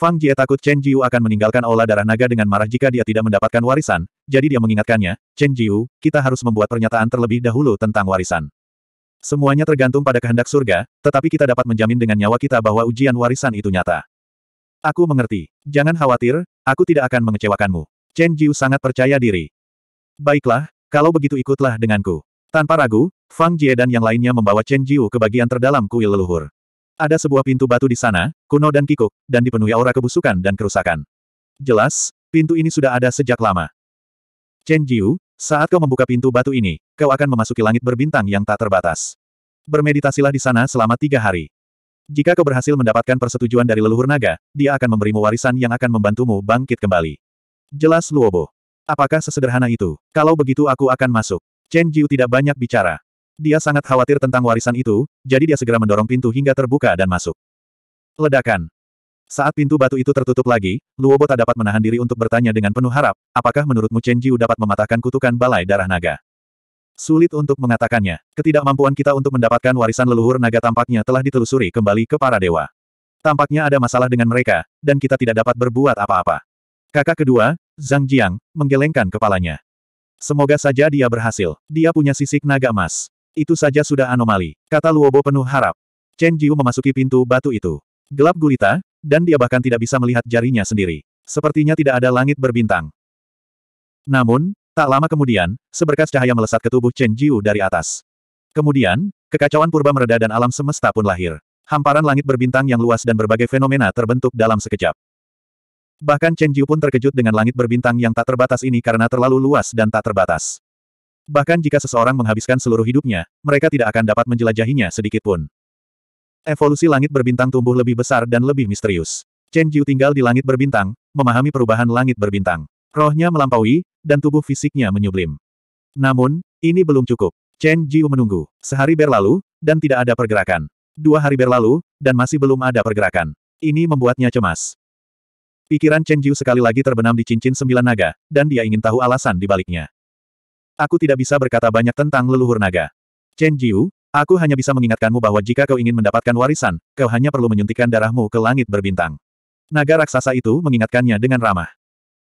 Fang Jie takut Chen Jiu akan meninggalkan olah darah naga dengan marah jika dia tidak mendapatkan warisan, jadi dia mengingatkannya, Chen Jiu, kita harus membuat pernyataan terlebih dahulu tentang warisan. Semuanya tergantung pada kehendak surga, tetapi kita dapat menjamin dengan nyawa kita bahwa ujian warisan itu nyata. Aku mengerti. Jangan khawatir, aku tidak akan mengecewakanmu. Chen Jiu sangat percaya diri. Baiklah, kalau begitu ikutlah denganku. Tanpa ragu, Fang Jie dan yang lainnya membawa Chen Jiu ke bagian terdalam kuil leluhur. Ada sebuah pintu batu di sana, kuno dan kikuk, dan dipenuhi aura kebusukan dan kerusakan. Jelas, pintu ini sudah ada sejak lama. Chen Jiu, saat kau membuka pintu batu ini, kau akan memasuki langit berbintang yang tak terbatas. Bermeditasilah di sana selama tiga hari. Jika kau berhasil mendapatkan persetujuan dari leluhur naga, dia akan memberimu warisan yang akan membantumu bangkit kembali. Jelas Luobo. Apakah sesederhana itu? Kalau begitu aku akan masuk. Chen Jiu tidak banyak bicara. Dia sangat khawatir tentang warisan itu, jadi dia segera mendorong pintu hingga terbuka dan masuk. Ledakan. Saat pintu batu itu tertutup lagi, Luobo tak dapat menahan diri untuk bertanya dengan penuh harap, apakah menurutmu Chen Jiu dapat mematahkan kutukan balai darah naga? Sulit untuk mengatakannya. Ketidakmampuan kita untuk mendapatkan warisan leluhur naga tampaknya telah ditelusuri kembali ke para dewa. Tampaknya ada masalah dengan mereka, dan kita tidak dapat berbuat apa-apa. Kakak kedua, Zhang Jiang, menggelengkan kepalanya. Semoga saja dia berhasil. Dia punya sisik naga emas. Itu saja sudah anomali, kata Luobo penuh harap. Chen Jiu memasuki pintu batu itu. Gelap gulita, dan dia bahkan tidak bisa melihat jarinya sendiri. Sepertinya tidak ada langit berbintang. Namun, tak lama kemudian, seberkas cahaya melesat ke tubuh Chen Jiu dari atas. Kemudian, kekacauan purba mereda dan alam semesta pun lahir. Hamparan langit berbintang yang luas dan berbagai fenomena terbentuk dalam sekejap. Bahkan Chen Jiu pun terkejut dengan langit berbintang yang tak terbatas ini karena terlalu luas dan tak terbatas. Bahkan jika seseorang menghabiskan seluruh hidupnya, mereka tidak akan dapat menjelajahinya sedikitpun. Evolusi langit berbintang tumbuh lebih besar dan lebih misterius. Chen Jiu tinggal di langit berbintang, memahami perubahan langit berbintang. Rohnya melampaui, dan tubuh fisiknya menyublim. Namun, ini belum cukup. Chen Jiu menunggu. Sehari berlalu, dan tidak ada pergerakan. Dua hari berlalu, dan masih belum ada pergerakan. Ini membuatnya cemas. Pikiran Chen Jiu sekali lagi terbenam di cincin sembilan naga, dan dia ingin tahu alasan di baliknya aku tidak bisa berkata banyak tentang leluhur naga. Chen Jiu, aku hanya bisa mengingatkanmu bahwa jika kau ingin mendapatkan warisan, kau hanya perlu menyuntikkan darahmu ke langit berbintang. Naga raksasa itu mengingatkannya dengan ramah.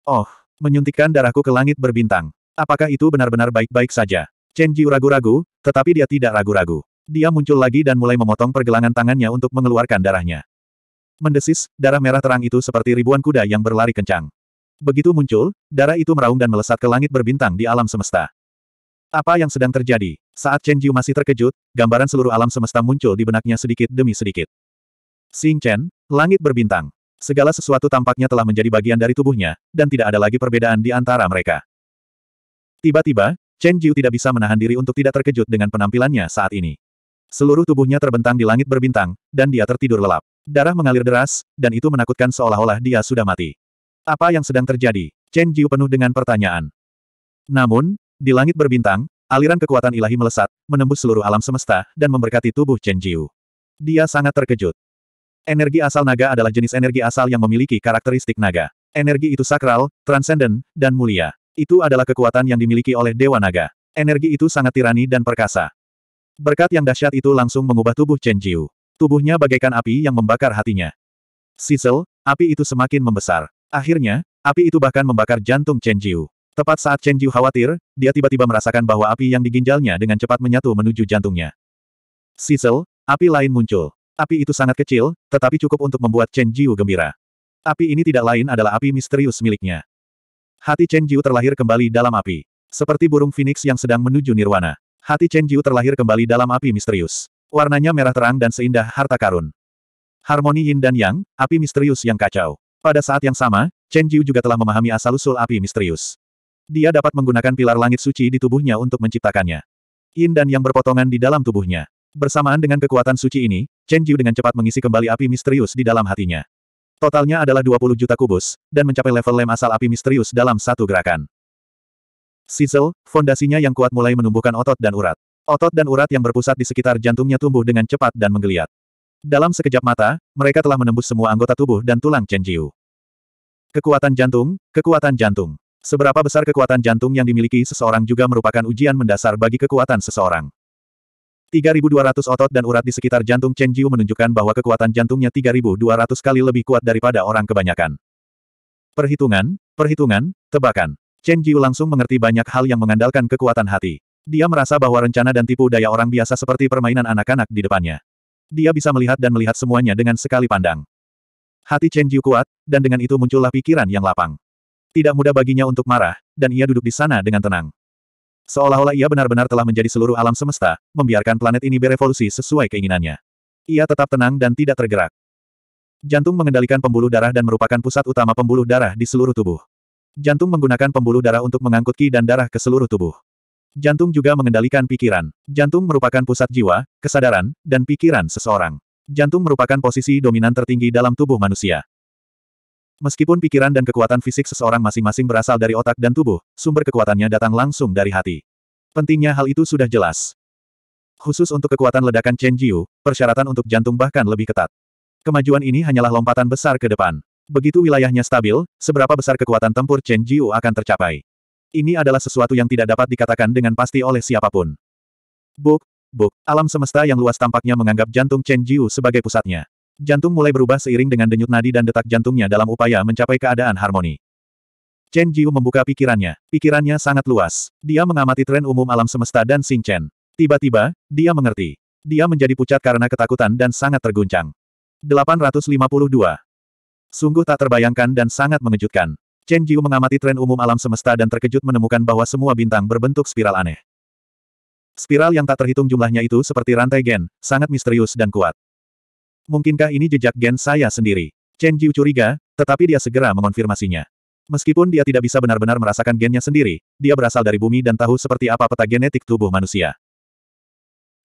Oh, menyuntikkan darahku ke langit berbintang. Apakah itu benar-benar baik-baik saja? Chen Jiu ragu-ragu, tetapi dia tidak ragu-ragu. Dia muncul lagi dan mulai memotong pergelangan tangannya untuk mengeluarkan darahnya. Mendesis, darah merah terang itu seperti ribuan kuda yang berlari kencang. Begitu muncul, darah itu meraung dan melesat ke langit berbintang di alam semesta. Apa yang sedang terjadi? Saat Chen Jiu masih terkejut, gambaran seluruh alam semesta muncul di benaknya sedikit demi sedikit. Xing Chen, langit berbintang. Segala sesuatu tampaknya telah menjadi bagian dari tubuhnya, dan tidak ada lagi perbedaan di antara mereka. Tiba-tiba, Chen Jiu tidak bisa menahan diri untuk tidak terkejut dengan penampilannya saat ini. Seluruh tubuhnya terbentang di langit berbintang, dan dia tertidur lelap. Darah mengalir deras, dan itu menakutkan seolah-olah dia sudah mati. Apa yang sedang terjadi? Chen Jiu penuh dengan pertanyaan. Namun, di langit berbintang, aliran kekuatan ilahi melesat, menembus seluruh alam semesta, dan memberkati tubuh Chen Jiu. Dia sangat terkejut. Energi asal naga adalah jenis energi asal yang memiliki karakteristik naga. Energi itu sakral, transenden, dan mulia. Itu adalah kekuatan yang dimiliki oleh Dewa Naga. Energi itu sangat tirani dan perkasa. Berkat yang dahsyat itu langsung mengubah tubuh Chen Jiu. Tubuhnya bagaikan api yang membakar hatinya. Sisel, api itu semakin membesar. Akhirnya, api itu bahkan membakar jantung Chen Jiu. Tepat saat Chen Jiu khawatir, dia tiba-tiba merasakan bahwa api yang diginjalnya dengan cepat menyatu menuju jantungnya. Sizzle, api lain muncul. Api itu sangat kecil, tetapi cukup untuk membuat Chen Jiu gembira. Api ini tidak lain adalah api misterius miliknya. Hati Chen Jiu terlahir kembali dalam api. Seperti burung phoenix yang sedang menuju nirwana. Hati Chen Jiu terlahir kembali dalam api misterius. Warnanya merah terang dan seindah harta karun. Harmoni yin dan yang, api misterius yang kacau. Pada saat yang sama, Chen Jiu juga telah memahami asal-usul api misterius. Dia dapat menggunakan pilar langit suci di tubuhnya untuk menciptakannya. Yin dan yang berpotongan di dalam tubuhnya. Bersamaan dengan kekuatan suci ini, Chen Jiu dengan cepat mengisi kembali api misterius di dalam hatinya. Totalnya adalah 20 juta kubus, dan mencapai level lem asal api misterius dalam satu gerakan. Sizzle, fondasinya yang kuat mulai menumbuhkan otot dan urat. Otot dan urat yang berpusat di sekitar jantungnya tumbuh dengan cepat dan menggeliat. Dalam sekejap mata, mereka telah menembus semua anggota tubuh dan tulang Chen Jiu. Kekuatan jantung, kekuatan jantung. Seberapa besar kekuatan jantung yang dimiliki seseorang juga merupakan ujian mendasar bagi kekuatan seseorang. 3.200 otot dan urat di sekitar jantung Chen Jiu menunjukkan bahwa kekuatan jantungnya 3.200 kali lebih kuat daripada orang kebanyakan. Perhitungan, perhitungan, tebakan. Chen Jiu langsung mengerti banyak hal yang mengandalkan kekuatan hati. Dia merasa bahwa rencana dan tipu daya orang biasa seperti permainan anak-anak di depannya. Dia bisa melihat dan melihat semuanya dengan sekali pandang. Hati Chen Jiu kuat, dan dengan itu muncullah pikiran yang lapang. Tidak mudah baginya untuk marah, dan ia duduk di sana dengan tenang. Seolah-olah ia benar-benar telah menjadi seluruh alam semesta, membiarkan planet ini berevolusi sesuai keinginannya. Ia tetap tenang dan tidak tergerak. Jantung mengendalikan pembuluh darah dan merupakan pusat utama pembuluh darah di seluruh tubuh. Jantung menggunakan pembuluh darah untuk mengangkut ki dan darah ke seluruh tubuh. Jantung juga mengendalikan pikiran. Jantung merupakan pusat jiwa, kesadaran, dan pikiran seseorang. Jantung merupakan posisi dominan tertinggi dalam tubuh manusia. Meskipun pikiran dan kekuatan fisik seseorang masing-masing berasal dari otak dan tubuh, sumber kekuatannya datang langsung dari hati. Pentingnya hal itu sudah jelas. Khusus untuk kekuatan ledakan Chen Jiu, persyaratan untuk jantung bahkan lebih ketat. Kemajuan ini hanyalah lompatan besar ke depan. Begitu wilayahnya stabil, seberapa besar kekuatan tempur Chen Jiu akan tercapai. Ini adalah sesuatu yang tidak dapat dikatakan dengan pasti oleh siapapun. Buk, buk, alam semesta yang luas tampaknya menganggap jantung Chen Jiu sebagai pusatnya. Jantung mulai berubah seiring dengan denyut nadi dan detak jantungnya dalam upaya mencapai keadaan harmoni. Chen Jiu membuka pikirannya. Pikirannya sangat luas. Dia mengamati tren umum alam semesta dan Xing Chen. Tiba-tiba, dia mengerti. Dia menjadi pucat karena ketakutan dan sangat terguncang. 852. Sungguh tak terbayangkan dan sangat mengejutkan. Chen Jiu mengamati tren umum alam semesta dan terkejut menemukan bahwa semua bintang berbentuk spiral aneh. Spiral yang tak terhitung jumlahnya itu seperti rantai gen, sangat misterius dan kuat. Mungkinkah ini jejak gen saya sendiri? Chen Jiu curiga, tetapi dia segera mengonfirmasinya. Meskipun dia tidak bisa benar-benar merasakan gennya sendiri, dia berasal dari bumi dan tahu seperti apa peta genetik tubuh manusia.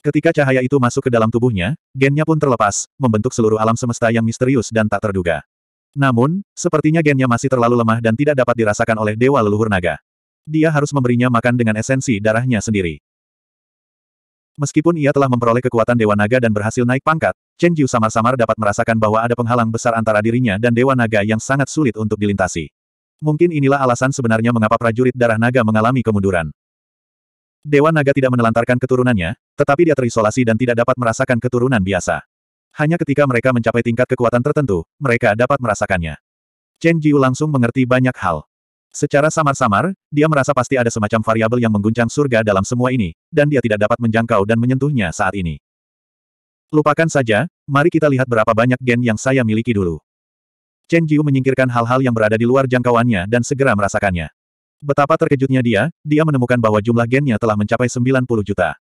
Ketika cahaya itu masuk ke dalam tubuhnya, gennya pun terlepas, membentuk seluruh alam semesta yang misterius dan tak terduga. Namun, sepertinya gennya masih terlalu lemah dan tidak dapat dirasakan oleh dewa leluhur naga. Dia harus memberinya makan dengan esensi darahnya sendiri. Meskipun ia telah memperoleh kekuatan Dewa Naga dan berhasil naik pangkat, Chen Jiu samar-samar dapat merasakan bahwa ada penghalang besar antara dirinya dan Dewa Naga yang sangat sulit untuk dilintasi. Mungkin inilah alasan sebenarnya mengapa prajurit darah naga mengalami kemunduran. Dewa Naga tidak menelantarkan keturunannya, tetapi dia terisolasi dan tidak dapat merasakan keturunan biasa. Hanya ketika mereka mencapai tingkat kekuatan tertentu, mereka dapat merasakannya. Chen Jiu langsung mengerti banyak hal. Secara samar-samar, dia merasa pasti ada semacam variabel yang mengguncang surga dalam semua ini, dan dia tidak dapat menjangkau dan menyentuhnya saat ini. Lupakan saja, mari kita lihat berapa banyak gen yang saya miliki dulu. Chen Jiu menyingkirkan hal-hal yang berada di luar jangkauannya dan segera merasakannya. Betapa terkejutnya dia, dia menemukan bahwa jumlah gennya telah mencapai 90 juta.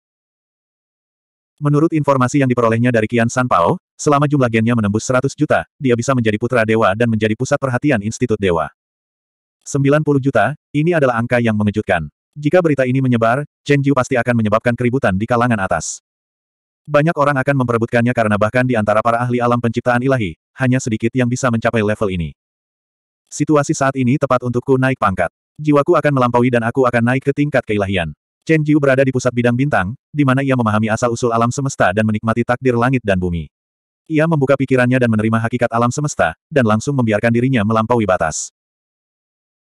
Menurut informasi yang diperolehnya dari Qian Pao, selama jumlah gennya menembus 100 juta, dia bisa menjadi putra dewa dan menjadi pusat perhatian Institut Dewa. 90 juta, ini adalah angka yang mengejutkan. Jika berita ini menyebar, Chen Jiu pasti akan menyebabkan keributan di kalangan atas. Banyak orang akan memperebutkannya karena bahkan di antara para ahli alam penciptaan ilahi, hanya sedikit yang bisa mencapai level ini. Situasi saat ini tepat untukku naik pangkat. Jiwaku akan melampaui dan aku akan naik ke tingkat keilahian. Chen Jiu berada di pusat bidang bintang, di mana ia memahami asal-usul alam semesta dan menikmati takdir langit dan bumi. Ia membuka pikirannya dan menerima hakikat alam semesta, dan langsung membiarkan dirinya melampaui batas.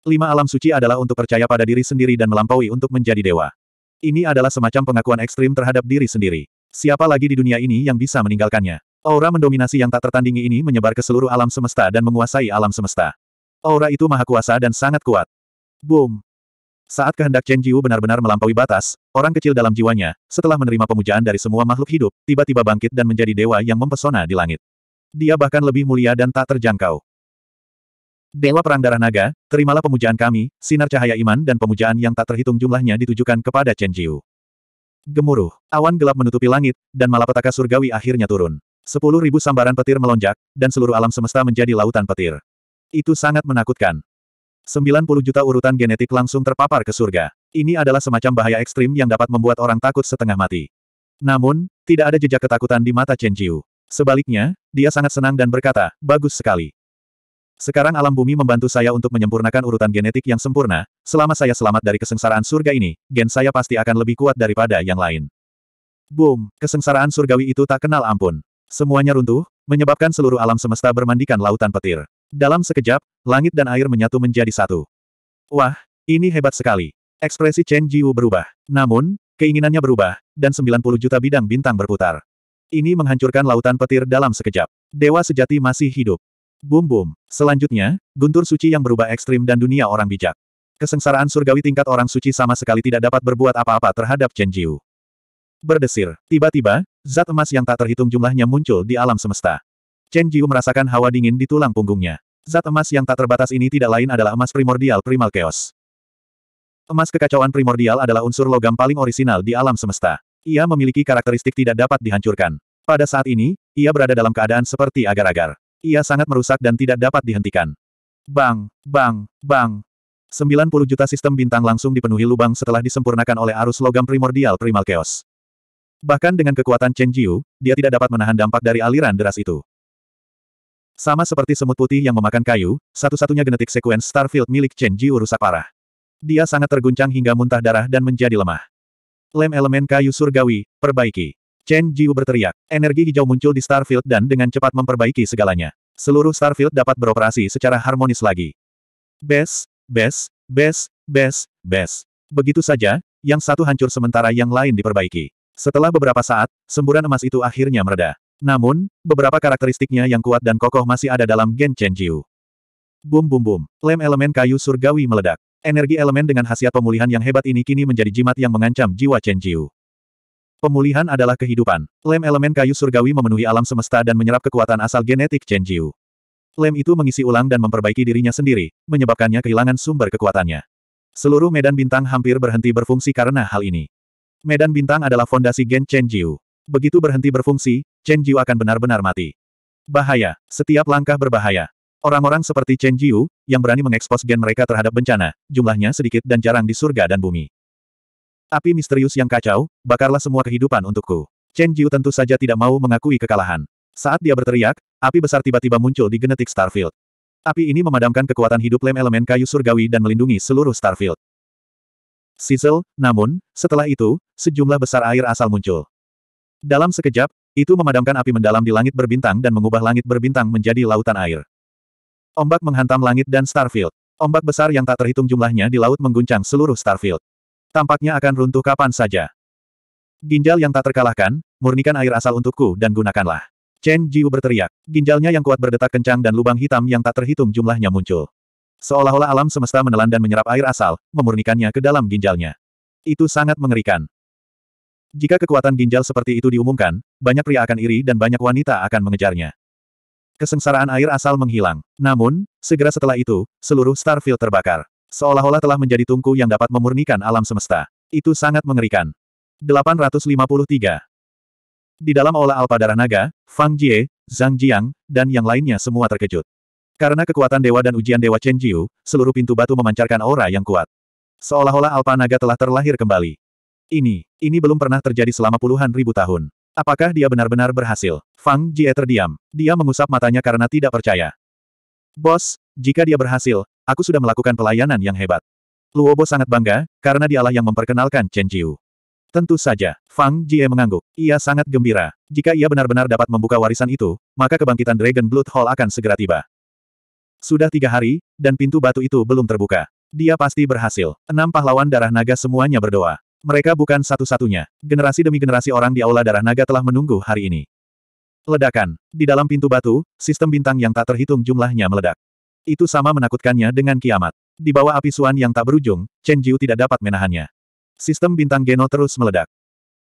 Lima alam suci adalah untuk percaya pada diri sendiri dan melampaui untuk menjadi dewa. Ini adalah semacam pengakuan ekstrim terhadap diri sendiri. Siapa lagi di dunia ini yang bisa meninggalkannya? Aura mendominasi yang tak tertandingi ini menyebar ke seluruh alam semesta dan menguasai alam semesta. Aura itu maha kuasa dan sangat kuat. Boom! Saat kehendak Chen Jiu benar-benar melampaui batas, orang kecil dalam jiwanya, setelah menerima pemujaan dari semua makhluk hidup, tiba-tiba bangkit dan menjadi dewa yang mempesona di langit. Dia bahkan lebih mulia dan tak terjangkau. Dewa Perang Darah Naga, terimalah pemujaan kami, sinar cahaya iman dan pemujaan yang tak terhitung jumlahnya ditujukan kepada Chen Jiu. Gemuruh, awan gelap menutupi langit, dan malapetaka surgawi akhirnya turun. Sepuluh ribu sambaran petir melonjak, dan seluruh alam semesta menjadi lautan petir. Itu sangat menakutkan. 90 juta urutan genetik langsung terpapar ke surga. Ini adalah semacam bahaya ekstrim yang dapat membuat orang takut setengah mati. Namun, tidak ada jejak ketakutan di mata Chen Jiu. Sebaliknya, dia sangat senang dan berkata, bagus sekali. Sekarang alam bumi membantu saya untuk menyempurnakan urutan genetik yang sempurna, selama saya selamat dari kesengsaraan surga ini, gen saya pasti akan lebih kuat daripada yang lain. Boom, kesengsaraan surgawi itu tak kenal ampun. Semuanya runtuh, menyebabkan seluruh alam semesta bermandikan lautan petir. Dalam sekejap, langit dan air menyatu menjadi satu. Wah, ini hebat sekali. Ekspresi Chen Jiu berubah. Namun, keinginannya berubah, dan 90 juta bidang bintang berputar. Ini menghancurkan lautan petir dalam sekejap. Dewa sejati masih hidup. Bum bum. Selanjutnya, guntur suci yang berubah ekstrim dan dunia orang bijak. Kesengsaraan surgawi tingkat orang suci sama sekali tidak dapat berbuat apa-apa terhadap Chen Jiu. Berdesir, tiba-tiba, zat emas yang tak terhitung jumlahnya muncul di alam semesta. Chen Jiu merasakan hawa dingin di tulang punggungnya. Zat emas yang tak terbatas ini tidak lain adalah emas primordial primal chaos. Emas kekacauan primordial adalah unsur logam paling orisinal di alam semesta. Ia memiliki karakteristik tidak dapat dihancurkan. Pada saat ini, ia berada dalam keadaan seperti agar-agar. Ia sangat merusak dan tidak dapat dihentikan. Bang, bang, bang. 90 juta sistem bintang langsung dipenuhi lubang setelah disempurnakan oleh arus logam primordial primal chaos. Bahkan dengan kekuatan Chen Jiu, dia tidak dapat menahan dampak dari aliran deras itu. Sama seperti semut putih yang memakan kayu, satu-satunya genetik sequen Starfield milik Chen Jiu rusak parah. Dia sangat terguncang hingga muntah darah dan menjadi lemah. Lem elemen kayu surgawi, perbaiki. Chen Jiu berteriak. Energi hijau muncul di Starfield dan dengan cepat memperbaiki segalanya. Seluruh Starfield dapat beroperasi secara harmonis lagi. Bes, bes, bes, bes, bes. Begitu saja, yang satu hancur sementara yang lain diperbaiki. Setelah beberapa saat, semburan emas itu akhirnya mereda. Namun, beberapa karakteristiknya yang kuat dan kokoh masih ada dalam gen Chen Jiu. Bum bum bum, lem elemen kayu surgawi meledak. Energi elemen dengan khasiat pemulihan yang hebat ini kini menjadi jimat yang mengancam jiwa Chen Jiu. Pemulihan adalah kehidupan. Lem elemen kayu surgawi memenuhi alam semesta dan menyerap kekuatan asal genetik Chen Jiu. Lem itu mengisi ulang dan memperbaiki dirinya sendiri, menyebabkannya kehilangan sumber kekuatannya. Seluruh medan bintang hampir berhenti berfungsi karena hal ini. Medan bintang adalah fondasi gen Chen Jiu. Begitu berhenti berfungsi, Chen Jiu akan benar-benar mati. Bahaya. Setiap langkah berbahaya. Orang-orang seperti Chen Jiu, yang berani mengekspos gen mereka terhadap bencana, jumlahnya sedikit dan jarang di surga dan bumi. Api misterius yang kacau, bakarlah semua kehidupan untukku. Chen Jiu tentu saja tidak mau mengakui kekalahan. Saat dia berteriak, api besar tiba-tiba muncul di genetik Starfield. Api ini memadamkan kekuatan hidup lem elemen kayu surgawi dan melindungi seluruh Starfield. Sizzle, namun, setelah itu, sejumlah besar air asal muncul. Dalam sekejap, itu memadamkan api mendalam di langit berbintang dan mengubah langit berbintang menjadi lautan air. Ombak menghantam langit dan Starfield. Ombak besar yang tak terhitung jumlahnya di laut mengguncang seluruh Starfield. Tampaknya akan runtuh kapan saja. Ginjal yang tak terkalahkan, murnikan air asal untukku dan gunakanlah. Chen Jiu berteriak. Ginjalnya yang kuat berdetak kencang dan lubang hitam yang tak terhitung jumlahnya muncul. Seolah-olah alam semesta menelan dan menyerap air asal, memurnikannya ke dalam ginjalnya. Itu sangat mengerikan. Jika kekuatan ginjal seperti itu diumumkan, banyak pria akan iri dan banyak wanita akan mengejarnya. Kesengsaraan air asal menghilang. Namun, segera setelah itu, seluruh Starfield terbakar. Seolah-olah telah menjadi tungku yang dapat memurnikan alam semesta. Itu sangat mengerikan. 853. Di dalam olah Alpa Darah Naga, Fang Jie, Zhang Jiang, dan yang lainnya semua terkejut. Karena kekuatan dewa dan ujian dewa Chen Jiu, seluruh pintu batu memancarkan aura yang kuat. Seolah-olah Alpa Naga telah terlahir kembali. Ini, ini belum pernah terjadi selama puluhan ribu tahun. Apakah dia benar-benar berhasil? Fang Jie terdiam. Dia mengusap matanya karena tidak percaya. Bos, jika dia berhasil, Aku sudah melakukan pelayanan yang hebat. Luobo sangat bangga, karena dialah yang memperkenalkan Chen Jiu. Tentu saja, Fang Jie mengangguk. Ia sangat gembira. Jika ia benar-benar dapat membuka warisan itu, maka kebangkitan Dragon Blood Hall akan segera tiba. Sudah tiga hari, dan pintu batu itu belum terbuka. Dia pasti berhasil. Enam pahlawan darah naga semuanya berdoa. Mereka bukan satu-satunya. Generasi demi generasi orang di Aula Darah Naga telah menunggu hari ini. Ledakan. Di dalam pintu batu, sistem bintang yang tak terhitung jumlahnya meledak. Itu sama menakutkannya dengan kiamat. Di bawah api suan yang tak berujung, Chen Jiu tidak dapat menahannya. Sistem bintang Geno terus meledak.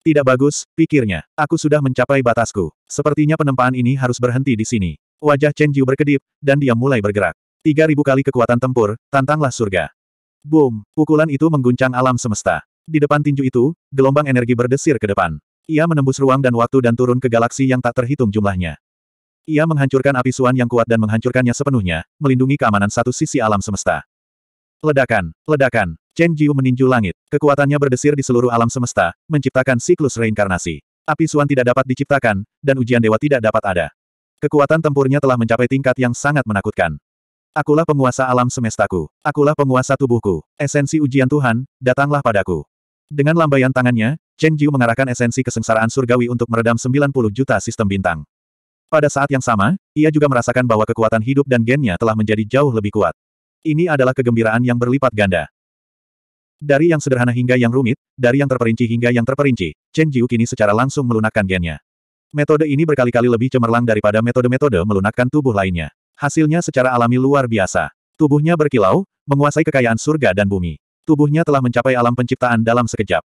Tidak bagus, pikirnya. Aku sudah mencapai batasku. Sepertinya penempaan ini harus berhenti di sini. Wajah Chen Jiu berkedip, dan dia mulai bergerak. Tiga ribu kali kekuatan tempur, tantanglah surga. Boom, pukulan itu mengguncang alam semesta. Di depan tinju itu, gelombang energi berdesir ke depan. Ia menembus ruang dan waktu dan turun ke galaksi yang tak terhitung jumlahnya. Ia menghancurkan api suan yang kuat dan menghancurkannya sepenuhnya, melindungi keamanan satu sisi alam semesta. Ledakan, ledakan, Chen Jiu meninju langit. Kekuatannya berdesir di seluruh alam semesta, menciptakan siklus reinkarnasi. Api suan tidak dapat diciptakan, dan ujian dewa tidak dapat ada. Kekuatan tempurnya telah mencapai tingkat yang sangat menakutkan. Akulah penguasa alam semestaku. Akulah penguasa tubuhku. Esensi ujian Tuhan, datanglah padaku. Dengan lambaian tangannya, Chen Jiu mengarahkan esensi kesengsaraan surgawi untuk meredam 90 juta sistem bintang. Pada saat yang sama, ia juga merasakan bahwa kekuatan hidup dan gennya telah menjadi jauh lebih kuat. Ini adalah kegembiraan yang berlipat ganda. Dari yang sederhana hingga yang rumit, dari yang terperinci hingga yang terperinci, Chen Jiu kini secara langsung melunakkan gennya. Metode ini berkali-kali lebih cemerlang daripada metode-metode melunakkan tubuh lainnya. Hasilnya secara alami luar biasa. Tubuhnya berkilau, menguasai kekayaan surga dan bumi. Tubuhnya telah mencapai alam penciptaan dalam sekejap.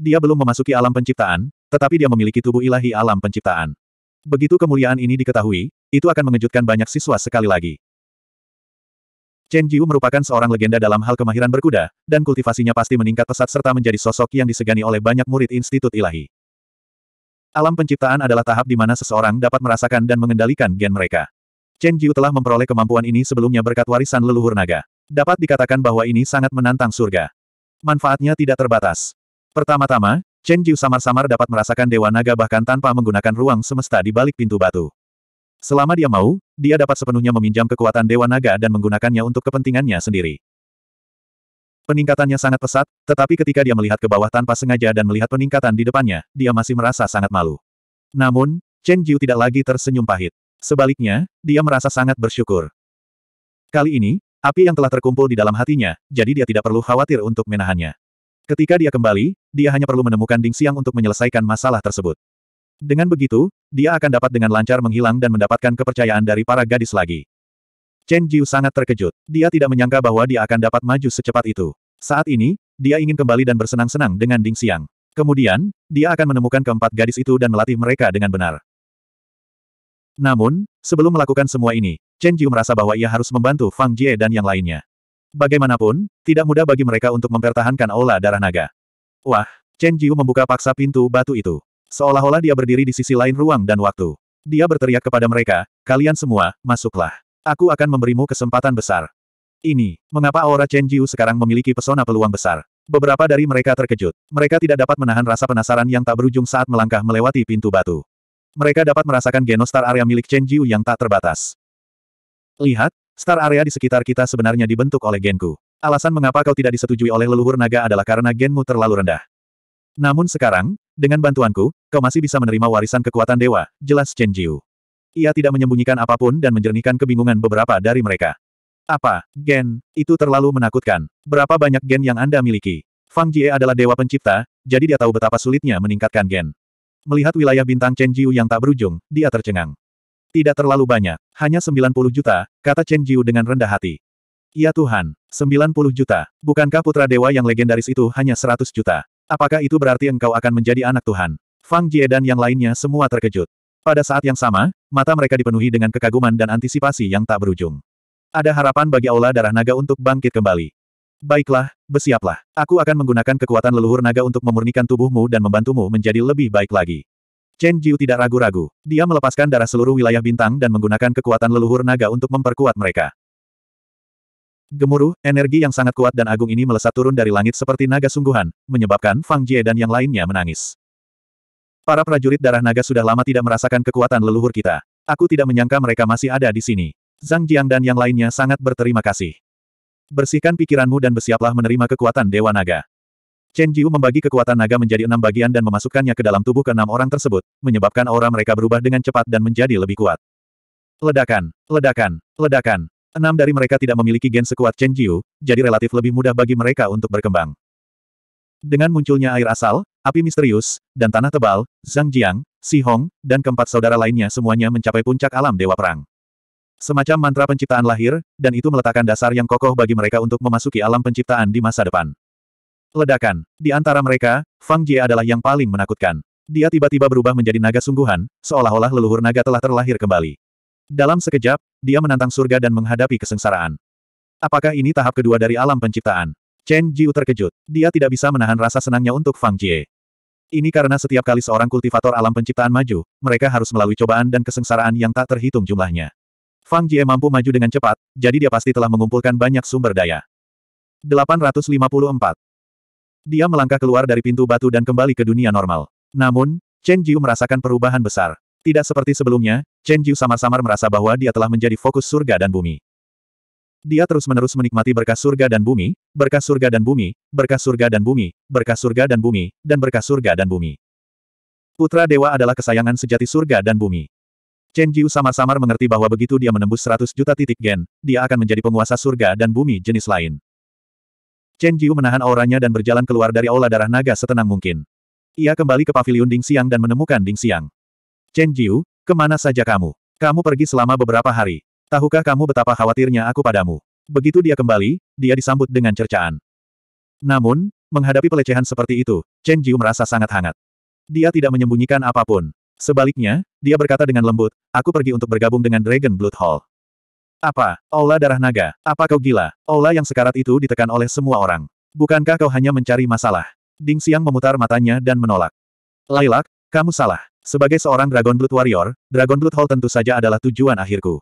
Dia belum memasuki alam penciptaan, tetapi dia memiliki tubuh ilahi alam penciptaan. Begitu kemuliaan ini diketahui, itu akan mengejutkan banyak siswa sekali lagi. Chen Jiu merupakan seorang legenda dalam hal kemahiran berkuda, dan kultivasinya pasti meningkat pesat serta menjadi sosok yang disegani oleh banyak murid Institut Ilahi. Alam penciptaan adalah tahap di mana seseorang dapat merasakan dan mengendalikan gen mereka. Chen Jiu telah memperoleh kemampuan ini sebelumnya berkat warisan leluhur naga. Dapat dikatakan bahwa ini sangat menantang surga. Manfaatnya tidak terbatas. Pertama-tama, Chen Jiu samar-samar dapat merasakan Dewa Naga bahkan tanpa menggunakan ruang semesta di balik pintu batu. Selama dia mau, dia dapat sepenuhnya meminjam kekuatan Dewa Naga dan menggunakannya untuk kepentingannya sendiri. Peningkatannya sangat pesat, tetapi ketika dia melihat ke bawah tanpa sengaja dan melihat peningkatan di depannya, dia masih merasa sangat malu. Namun, Chen Jiu tidak lagi tersenyum pahit. Sebaliknya, dia merasa sangat bersyukur. Kali ini, api yang telah terkumpul di dalam hatinya, jadi dia tidak perlu khawatir untuk menahannya. Ketika dia kembali, dia hanya perlu menemukan Ding Xiang untuk menyelesaikan masalah tersebut. Dengan begitu, dia akan dapat dengan lancar menghilang dan mendapatkan kepercayaan dari para gadis lagi. Chen Jiu sangat terkejut. Dia tidak menyangka bahwa dia akan dapat maju secepat itu. Saat ini, dia ingin kembali dan bersenang-senang dengan Ding Xiang. Kemudian, dia akan menemukan keempat gadis itu dan melatih mereka dengan benar. Namun, sebelum melakukan semua ini, Chen Jiu merasa bahwa ia harus membantu Fang Jie dan yang lainnya. Bagaimanapun, tidak mudah bagi mereka untuk mempertahankan aula darah naga. Wah, Chen Jiu membuka paksa pintu batu itu. Seolah-olah dia berdiri di sisi lain ruang dan waktu. Dia berteriak kepada mereka, kalian semua, masuklah. Aku akan memberimu kesempatan besar. Ini, mengapa aura Chen Jiu sekarang memiliki pesona peluang besar. Beberapa dari mereka terkejut. Mereka tidak dapat menahan rasa penasaran yang tak berujung saat melangkah melewati pintu batu. Mereka dapat merasakan genostar area milik Chen Jiu yang tak terbatas. Lihat, Star area di sekitar kita sebenarnya dibentuk oleh genku. Alasan mengapa kau tidak disetujui oleh leluhur naga adalah karena genmu terlalu rendah. Namun sekarang, dengan bantuanku, kau masih bisa menerima warisan kekuatan dewa, jelas Chen Jiu. Ia tidak menyembunyikan apapun dan menjernihkan kebingungan beberapa dari mereka. Apa, gen, itu terlalu menakutkan. Berapa banyak gen yang Anda miliki? Fang Jie adalah dewa pencipta, jadi dia tahu betapa sulitnya meningkatkan gen. Melihat wilayah bintang Chen Jiu yang tak berujung, dia tercengang. Tidak terlalu banyak, hanya 90 juta, kata Chen Jiu dengan rendah hati. Ya Tuhan, 90 juta. Bukankah putra dewa yang legendaris itu hanya 100 juta? Apakah itu berarti engkau akan menjadi anak Tuhan? Fang Jie dan yang lainnya semua terkejut. Pada saat yang sama, mata mereka dipenuhi dengan kekaguman dan antisipasi yang tak berujung. Ada harapan bagi Aula Darah Naga untuk bangkit kembali. Baiklah, bersiaplah. Aku akan menggunakan kekuatan leluhur naga untuk memurnikan tubuhmu dan membantumu menjadi lebih baik lagi. Chen Jiu tidak ragu-ragu. Dia melepaskan darah seluruh wilayah bintang dan menggunakan kekuatan leluhur naga untuk memperkuat mereka. Gemuruh, energi yang sangat kuat dan agung ini melesat turun dari langit seperti naga sungguhan, menyebabkan Fang Jie dan yang lainnya menangis. Para prajurit darah naga sudah lama tidak merasakan kekuatan leluhur kita. Aku tidak menyangka mereka masih ada di sini. Zhang Jiang dan yang lainnya sangat berterima kasih. Bersihkan pikiranmu dan bersiaplah menerima kekuatan Dewa Naga. Chen Jiu membagi kekuatan naga menjadi enam bagian dan memasukkannya ke dalam tubuh keenam orang tersebut, menyebabkan aura mereka berubah dengan cepat dan menjadi lebih kuat. Ledakan, ledakan, ledakan. Enam dari mereka tidak memiliki gen sekuat Chen Jiu, jadi relatif lebih mudah bagi mereka untuk berkembang. Dengan munculnya air asal, api misterius, dan tanah tebal, Zhang Jiang, Si Hong, dan keempat saudara lainnya semuanya mencapai puncak alam Dewa Perang. Semacam mantra penciptaan lahir, dan itu meletakkan dasar yang kokoh bagi mereka untuk memasuki alam penciptaan di masa depan. Ledakan. Di antara mereka, Fang Jie adalah yang paling menakutkan. Dia tiba-tiba berubah menjadi naga sungguhan, seolah-olah leluhur naga telah terlahir kembali. Dalam sekejap, dia menantang surga dan menghadapi kesengsaraan. Apakah ini tahap kedua dari alam penciptaan? Chen Jiu terkejut. Dia tidak bisa menahan rasa senangnya untuk Fang Jie. Ini karena setiap kali seorang kultivator alam penciptaan maju, mereka harus melalui cobaan dan kesengsaraan yang tak terhitung jumlahnya. Fang Jie mampu maju dengan cepat, jadi dia pasti telah mengumpulkan banyak sumber daya. 854. Dia melangkah keluar dari pintu batu dan kembali ke dunia normal. Namun, Chen Jiu merasakan perubahan besar. Tidak seperti sebelumnya, Chen Jiu samar-samar merasa bahwa dia telah menjadi fokus surga dan bumi. Dia terus-menerus menikmati berkah surga dan bumi, berkah surga dan bumi, berkah surga dan bumi, berkah surga dan bumi, dan berkah surga dan bumi. Putra Dewa adalah kesayangan sejati surga dan bumi. Chen Jiu samar-samar mengerti bahwa begitu dia menembus 100 juta titik gen, dia akan menjadi penguasa surga dan bumi jenis lain. Chen Jiu menahan auranya dan berjalan keluar dari aula darah naga setenang mungkin. Ia kembali ke pavilion Ding Xiang dan menemukan Ding Xiang. Chen Jiu, kemana saja kamu? Kamu pergi selama beberapa hari. Tahukah kamu betapa khawatirnya aku padamu? Begitu dia kembali, dia disambut dengan cercaan. Namun, menghadapi pelecehan seperti itu, Chen Jiu merasa sangat hangat. Dia tidak menyembunyikan apapun. Sebaliknya, dia berkata dengan lembut, aku pergi untuk bergabung dengan Dragon Blood Hall. Apa? ola darah naga. Apa kau gila? Ola yang sekarat itu ditekan oleh semua orang. Bukankah kau hanya mencari masalah? Ding Xiang memutar matanya dan menolak. Lailak, kamu salah. Sebagai seorang Dragon Blood Warrior, Dragon Blood Hall tentu saja adalah tujuan akhirku.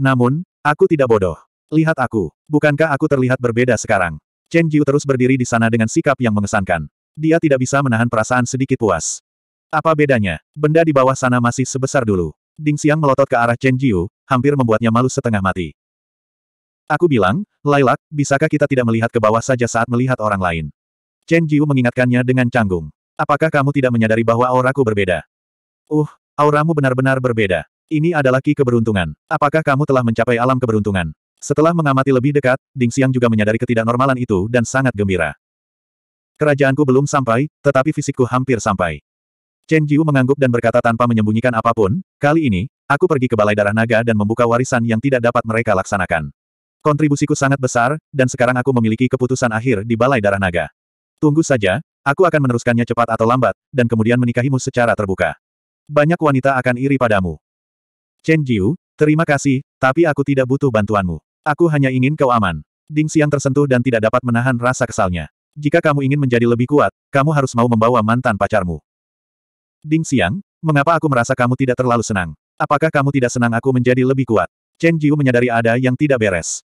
Namun, aku tidak bodoh. Lihat aku. Bukankah aku terlihat berbeda sekarang? Chen Jiu terus berdiri di sana dengan sikap yang mengesankan. Dia tidak bisa menahan perasaan sedikit puas. Apa bedanya? Benda di bawah sana masih sebesar dulu. Ding Xiang melotot ke arah Chen Jiu, hampir membuatnya malu setengah mati. Aku bilang, Lailak, bisakah kita tidak melihat ke bawah saja saat melihat orang lain? Chen Jiu mengingatkannya dengan canggung. Apakah kamu tidak menyadari bahwa auraku berbeda? Uh, auramu benar-benar berbeda. Ini adalah ki keberuntungan. Apakah kamu telah mencapai alam keberuntungan? Setelah mengamati lebih dekat, Ding Xiang juga menyadari ketidaknormalan itu dan sangat gembira. Kerajaanku belum sampai, tetapi fisikku hampir sampai. Chen Jiu mengangguk dan berkata tanpa menyembunyikan apapun, kali ini, aku pergi ke Balai Darah Naga dan membuka warisan yang tidak dapat mereka laksanakan. Kontribusiku sangat besar, dan sekarang aku memiliki keputusan akhir di Balai Darah Naga. Tunggu saja, aku akan meneruskannya cepat atau lambat, dan kemudian menikahimu secara terbuka. Banyak wanita akan iri padamu. Chen Jiu, terima kasih, tapi aku tidak butuh bantuanmu. Aku hanya ingin kau aman. Ding Xiang tersentuh dan tidak dapat menahan rasa kesalnya. Jika kamu ingin menjadi lebih kuat, kamu harus mau membawa mantan pacarmu. Ding Xiang, mengapa aku merasa kamu tidak terlalu senang? Apakah kamu tidak senang aku menjadi lebih kuat? Chen Jiu menyadari ada yang tidak beres.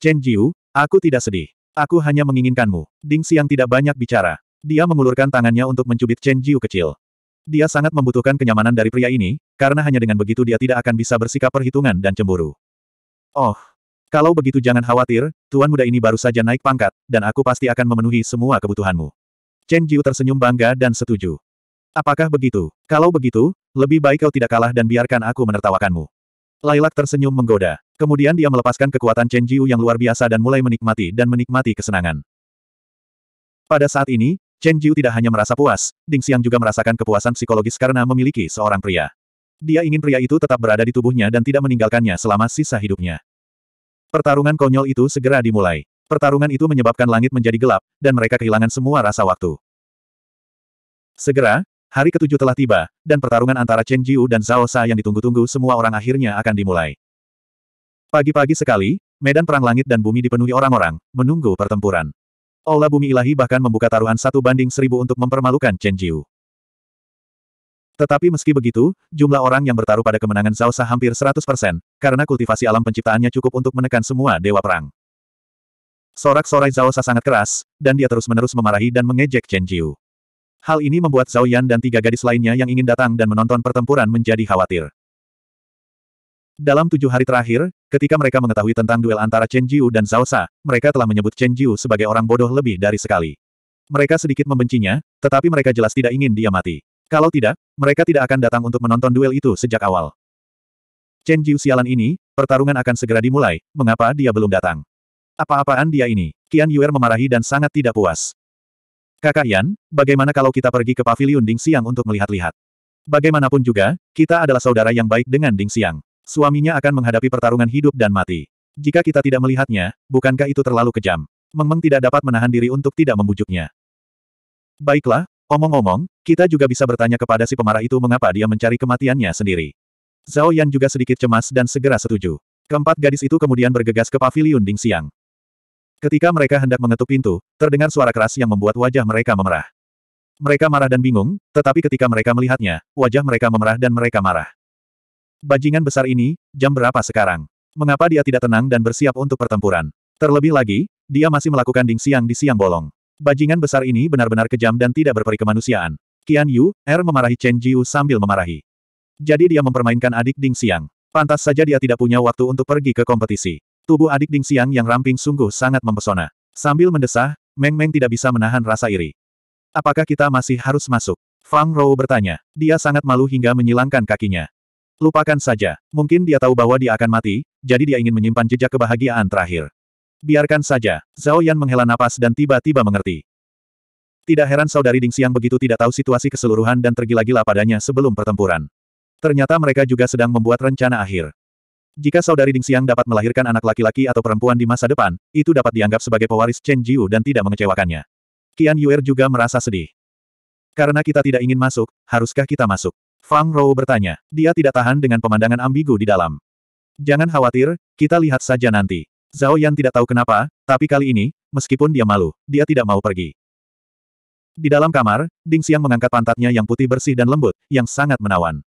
Chen Jiu, aku tidak sedih. Aku hanya menginginkanmu. Ding Xiang tidak banyak bicara. Dia mengulurkan tangannya untuk mencubit Chen Jiu kecil. Dia sangat membutuhkan kenyamanan dari pria ini, karena hanya dengan begitu dia tidak akan bisa bersikap perhitungan dan cemburu. Oh, kalau begitu jangan khawatir, tuan muda ini baru saja naik pangkat, dan aku pasti akan memenuhi semua kebutuhanmu. Chen Jiu tersenyum bangga dan setuju. Apakah begitu? Kalau begitu, lebih baik kau tidak kalah dan biarkan aku menertawakanmu. Lailak tersenyum menggoda. Kemudian dia melepaskan kekuatan Chen Jiu yang luar biasa dan mulai menikmati dan menikmati kesenangan. Pada saat ini, Chen Jiu tidak hanya merasa puas, Ding Xiang juga merasakan kepuasan psikologis karena memiliki seorang pria. Dia ingin pria itu tetap berada di tubuhnya dan tidak meninggalkannya selama sisa hidupnya. Pertarungan konyol itu segera dimulai. Pertarungan itu menyebabkan langit menjadi gelap, dan mereka kehilangan semua rasa waktu. Segera, Hari ketujuh telah tiba, dan pertarungan antara Chen Jiu dan Zhao Sa yang ditunggu-tunggu semua orang akhirnya akan dimulai. Pagi-pagi sekali, medan perang langit dan bumi dipenuhi orang-orang, menunggu pertempuran. Olah bumi ilahi bahkan membuka taruhan satu banding seribu untuk mempermalukan Chen Jiu. Tetapi meski begitu, jumlah orang yang bertaruh pada kemenangan Zhao Sa hampir 100%, karena kultivasi alam penciptaannya cukup untuk menekan semua dewa perang. Sorak-sorai Zhao Sa sangat keras, dan dia terus-menerus memarahi dan mengejek Chen Jiu. Hal ini membuat Zhao Yan dan tiga gadis lainnya yang ingin datang dan menonton pertempuran menjadi khawatir. Dalam tujuh hari terakhir, ketika mereka mengetahui tentang duel antara Chen Jiu dan Zhao Sa, mereka telah menyebut Chen Jiu sebagai orang bodoh lebih dari sekali. Mereka sedikit membencinya, tetapi mereka jelas tidak ingin dia mati. Kalau tidak, mereka tidak akan datang untuk menonton duel itu sejak awal. Chen Jiu sialan ini, pertarungan akan segera dimulai, mengapa dia belum datang? Apa-apaan dia ini? Qian Yuer memarahi dan sangat tidak puas. Kakak Yan, bagaimana kalau kita pergi ke paviliun Ding Siang untuk melihat-lihat? Bagaimanapun juga, kita adalah saudara yang baik dengan Ding Siang. Suaminya akan menghadapi pertarungan hidup dan mati. Jika kita tidak melihatnya, bukankah itu terlalu kejam? Mengmeng tidak dapat menahan diri untuk tidak membujuknya. Baiklah, omong-omong, kita juga bisa bertanya kepada si pemarah itu mengapa dia mencari kematiannya sendiri. Zhao Yan juga sedikit cemas dan segera setuju. Keempat gadis itu kemudian bergegas ke paviliun Ding Siang. Ketika mereka hendak mengetuk pintu, terdengar suara keras yang membuat wajah mereka memerah. Mereka marah dan bingung, tetapi ketika mereka melihatnya, wajah mereka memerah dan mereka marah. Bajingan besar ini, jam berapa sekarang? Mengapa dia tidak tenang dan bersiap untuk pertempuran? Terlebih lagi, dia masih melakukan ding siang di siang bolong. Bajingan besar ini benar-benar kejam dan tidak berperi kemanusiaan. Qian Yu, Er memarahi Chen Jiu sambil memarahi. Jadi dia mempermainkan adik Ding Siang. Pantas saja dia tidak punya waktu untuk pergi ke kompetisi. Tubuh adik Ding Xiang yang ramping sungguh sangat mempesona. Sambil mendesah, Meng Meng tidak bisa menahan rasa iri. Apakah kita masih harus masuk? Fang Rou bertanya. Dia sangat malu hingga menyilangkan kakinya. Lupakan saja. Mungkin dia tahu bahwa dia akan mati, jadi dia ingin menyimpan jejak kebahagiaan terakhir. Biarkan saja. Zhao Yan menghela napas dan tiba-tiba mengerti. Tidak heran saudari Ding Xiang begitu tidak tahu situasi keseluruhan dan tergila-gila padanya sebelum pertempuran. Ternyata mereka juga sedang membuat rencana akhir. Jika saudari Ding Xiang dapat melahirkan anak laki-laki atau perempuan di masa depan, itu dapat dianggap sebagai pewaris Chen Jiu dan tidak mengecewakannya. Qian Yuer juga merasa sedih. Karena kita tidak ingin masuk, haruskah kita masuk? Fang Rou bertanya. Dia tidak tahan dengan pemandangan ambigu di dalam. Jangan khawatir, kita lihat saja nanti. Zhao Yan tidak tahu kenapa, tapi kali ini, meskipun dia malu, dia tidak mau pergi. Di dalam kamar, Ding Xiang mengangkat pantatnya yang putih bersih dan lembut, yang sangat menawan.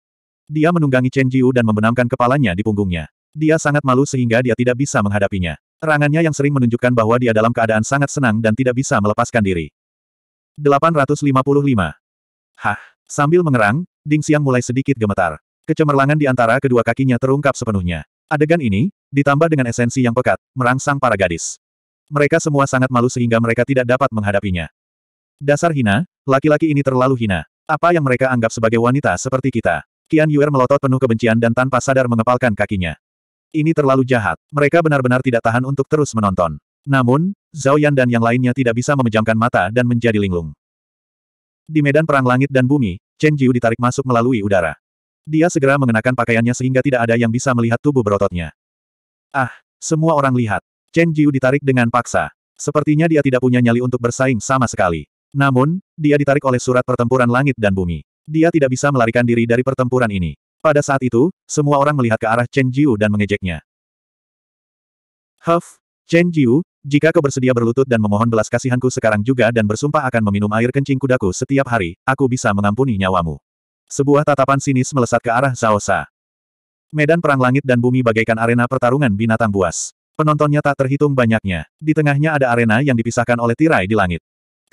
Dia menunggangi Chen Jiu dan membenamkan kepalanya di punggungnya. Dia sangat malu sehingga dia tidak bisa menghadapinya. Rangannya yang sering menunjukkan bahwa dia dalam keadaan sangat senang dan tidak bisa melepaskan diri. 855. Hah. Sambil mengerang, Ding Xiang mulai sedikit gemetar. Kecemerlangan di antara kedua kakinya terungkap sepenuhnya. Adegan ini, ditambah dengan esensi yang pekat, merangsang para gadis. Mereka semua sangat malu sehingga mereka tidak dapat menghadapinya. Dasar hina, laki-laki ini terlalu hina. Apa yang mereka anggap sebagai wanita seperti kita? Qian Yuer melotot penuh kebencian dan tanpa sadar mengepalkan kakinya. Ini terlalu jahat. Mereka benar-benar tidak tahan untuk terus menonton. Namun, Zhao Yan dan yang lainnya tidak bisa memejamkan mata dan menjadi linglung. Di medan perang langit dan bumi, Chen Jiu ditarik masuk melalui udara. Dia segera mengenakan pakaiannya sehingga tidak ada yang bisa melihat tubuh berototnya. Ah, semua orang lihat. Chen Jiu ditarik dengan paksa. Sepertinya dia tidak punya nyali untuk bersaing sama sekali. Namun, dia ditarik oleh surat pertempuran langit dan bumi. Dia tidak bisa melarikan diri dari pertempuran ini. Pada saat itu, semua orang melihat ke arah Chen Jiu dan mengejeknya. Huff, Chen Jiu, jika kau bersedia berlutut dan memohon belas kasihanku sekarang juga dan bersumpah akan meminum air kencing kudaku setiap hari, aku bisa mengampuni nyawamu. Sebuah tatapan sinis melesat ke arah Zhao Sa. Medan perang langit dan bumi bagaikan arena pertarungan binatang buas. Penontonnya tak terhitung banyaknya. Di tengahnya ada arena yang dipisahkan oleh tirai di langit.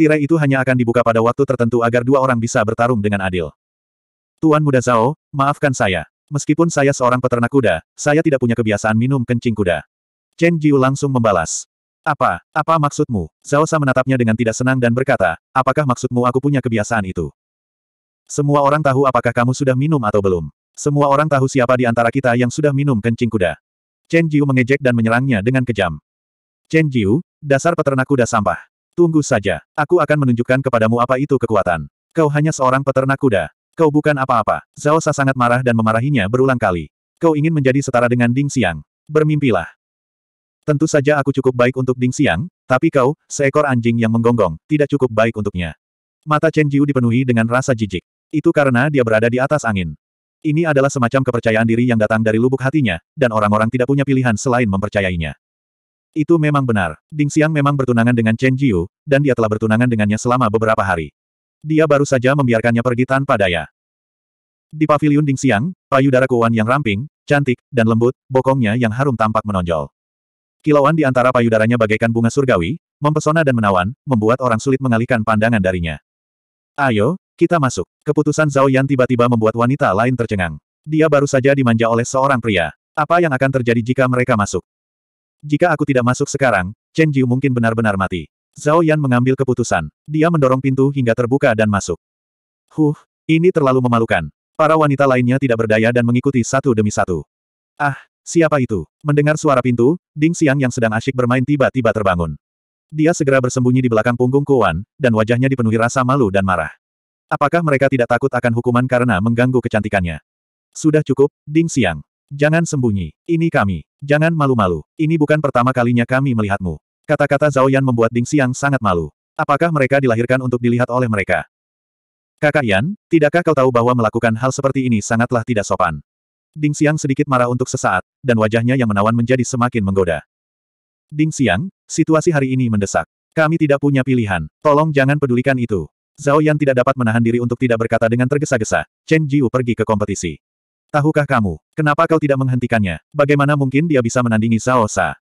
Tirai itu hanya akan dibuka pada waktu tertentu agar dua orang bisa bertarung dengan adil. Tuan Muda Zhao, maafkan saya. Meskipun saya seorang peternak kuda, saya tidak punya kebiasaan minum kencing kuda. Chen Jiu langsung membalas. Apa, apa maksudmu? Zhao Sa menatapnya dengan tidak senang dan berkata, apakah maksudmu aku punya kebiasaan itu? Semua orang tahu apakah kamu sudah minum atau belum. Semua orang tahu siapa di antara kita yang sudah minum kencing kuda. Chen Jiu mengejek dan menyerangnya dengan kejam. Chen Jiu, dasar peternak kuda sampah. Tunggu saja, aku akan menunjukkan kepadamu apa itu kekuatan. Kau hanya seorang peternak kuda. Kau bukan apa-apa. Zhao Sa sangat marah dan memarahinya berulang kali. Kau ingin menjadi setara dengan Ding Xiang. Bermimpilah. Tentu saja aku cukup baik untuk Ding Xiang, tapi kau, seekor anjing yang menggonggong, tidak cukup baik untuknya. Mata Chen Jiu dipenuhi dengan rasa jijik. Itu karena dia berada di atas angin. Ini adalah semacam kepercayaan diri yang datang dari lubuk hatinya, dan orang-orang tidak punya pilihan selain mempercayainya. Itu memang benar. Ding Xiang memang bertunangan dengan Chen Jiu, dan dia telah bertunangan dengannya selama beberapa hari. Dia baru saja membiarkannya pergi tanpa daya. Di pavilion Ding Siang, payudara Kuan yang ramping, cantik, dan lembut, bokongnya yang harum tampak menonjol. Kilauan di antara payudaranya bagaikan bunga surgawi, mempesona dan menawan, membuat orang sulit mengalihkan pandangan darinya. Ayo, kita masuk. Keputusan Zhao Yan tiba-tiba membuat wanita lain tercengang. Dia baru saja dimanja oleh seorang pria. Apa yang akan terjadi jika mereka masuk? Jika aku tidak masuk sekarang, Chen Jiu mungkin benar-benar mati. Zhao Yan mengambil keputusan. Dia mendorong pintu hingga terbuka dan masuk. Huh, ini terlalu memalukan. Para wanita lainnya tidak berdaya dan mengikuti satu demi satu. Ah, siapa itu? Mendengar suara pintu, Ding Xiang yang sedang asyik bermain tiba-tiba terbangun. Dia segera bersembunyi di belakang punggung Kuan, dan wajahnya dipenuhi rasa malu dan marah. Apakah mereka tidak takut akan hukuman karena mengganggu kecantikannya? Sudah cukup, Ding Xiang. Jangan sembunyi. Ini kami. Jangan malu-malu. Ini bukan pertama kalinya kami melihatmu. Kata-kata Zhao Yan membuat Ding Xiang sangat malu. Apakah mereka dilahirkan untuk dilihat oleh mereka? Kakak Yan, tidakkah kau tahu bahwa melakukan hal seperti ini sangatlah tidak sopan? Ding Xiang sedikit marah untuk sesaat, dan wajahnya yang menawan menjadi semakin menggoda. Ding Xiang, situasi hari ini mendesak. Kami tidak punya pilihan. Tolong jangan pedulikan itu. Zhao Yan tidak dapat menahan diri untuk tidak berkata dengan tergesa-gesa, Chen Jiu pergi ke kompetisi. Tahukah kamu, kenapa kau tidak menghentikannya? Bagaimana mungkin dia bisa menandingi Zhao Sa?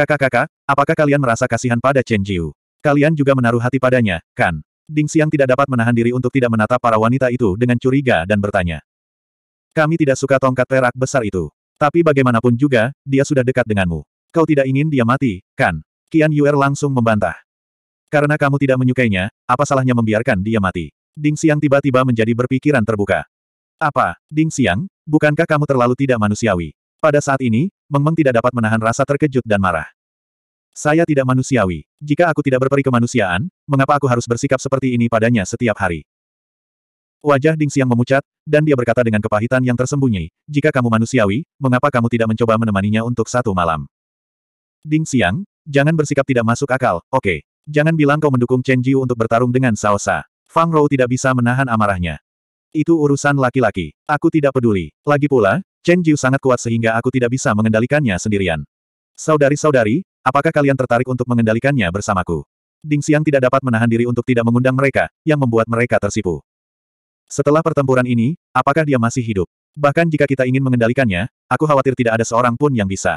Kakak-kakak, apakah kalian merasa kasihan pada Chen Jiu? Kalian juga menaruh hati padanya, kan? Ding Xiang tidak dapat menahan diri untuk tidak menatap para wanita itu dengan curiga dan bertanya. Kami tidak suka tongkat perak besar itu. Tapi bagaimanapun juga, dia sudah dekat denganmu. Kau tidak ingin dia mati, kan? Qian Yuer langsung membantah. Karena kamu tidak menyukainya, apa salahnya membiarkan dia mati? Ding Xiang tiba-tiba menjadi berpikiran terbuka. Apa, Ding Xiang, bukankah kamu terlalu tidak manusiawi? Pada saat ini, Mengmeng tidak dapat menahan rasa terkejut dan marah. Saya tidak manusiawi. Jika aku tidak berperi kemanusiaan, mengapa aku harus bersikap seperti ini padanya setiap hari? Wajah Ding Xiang memucat, dan dia berkata dengan kepahitan yang tersembunyi, jika kamu manusiawi, mengapa kamu tidak mencoba menemaninya untuk satu malam? Ding Xiang, jangan bersikap tidak masuk akal, oke. Okay. Jangan bilang kau mendukung Chen Jiu untuk bertarung dengan Sao Sa. Fang Rou tidak bisa menahan amarahnya. Itu urusan laki-laki. Aku tidak peduli. Lagi pula, Chen Jiu sangat kuat sehingga aku tidak bisa mengendalikannya sendirian. Saudari-saudari, apakah kalian tertarik untuk mengendalikannya bersamaku? Ding Xiang tidak dapat menahan diri untuk tidak mengundang mereka, yang membuat mereka tersipu. Setelah pertempuran ini, apakah dia masih hidup? Bahkan jika kita ingin mengendalikannya, aku khawatir tidak ada seorang pun yang bisa.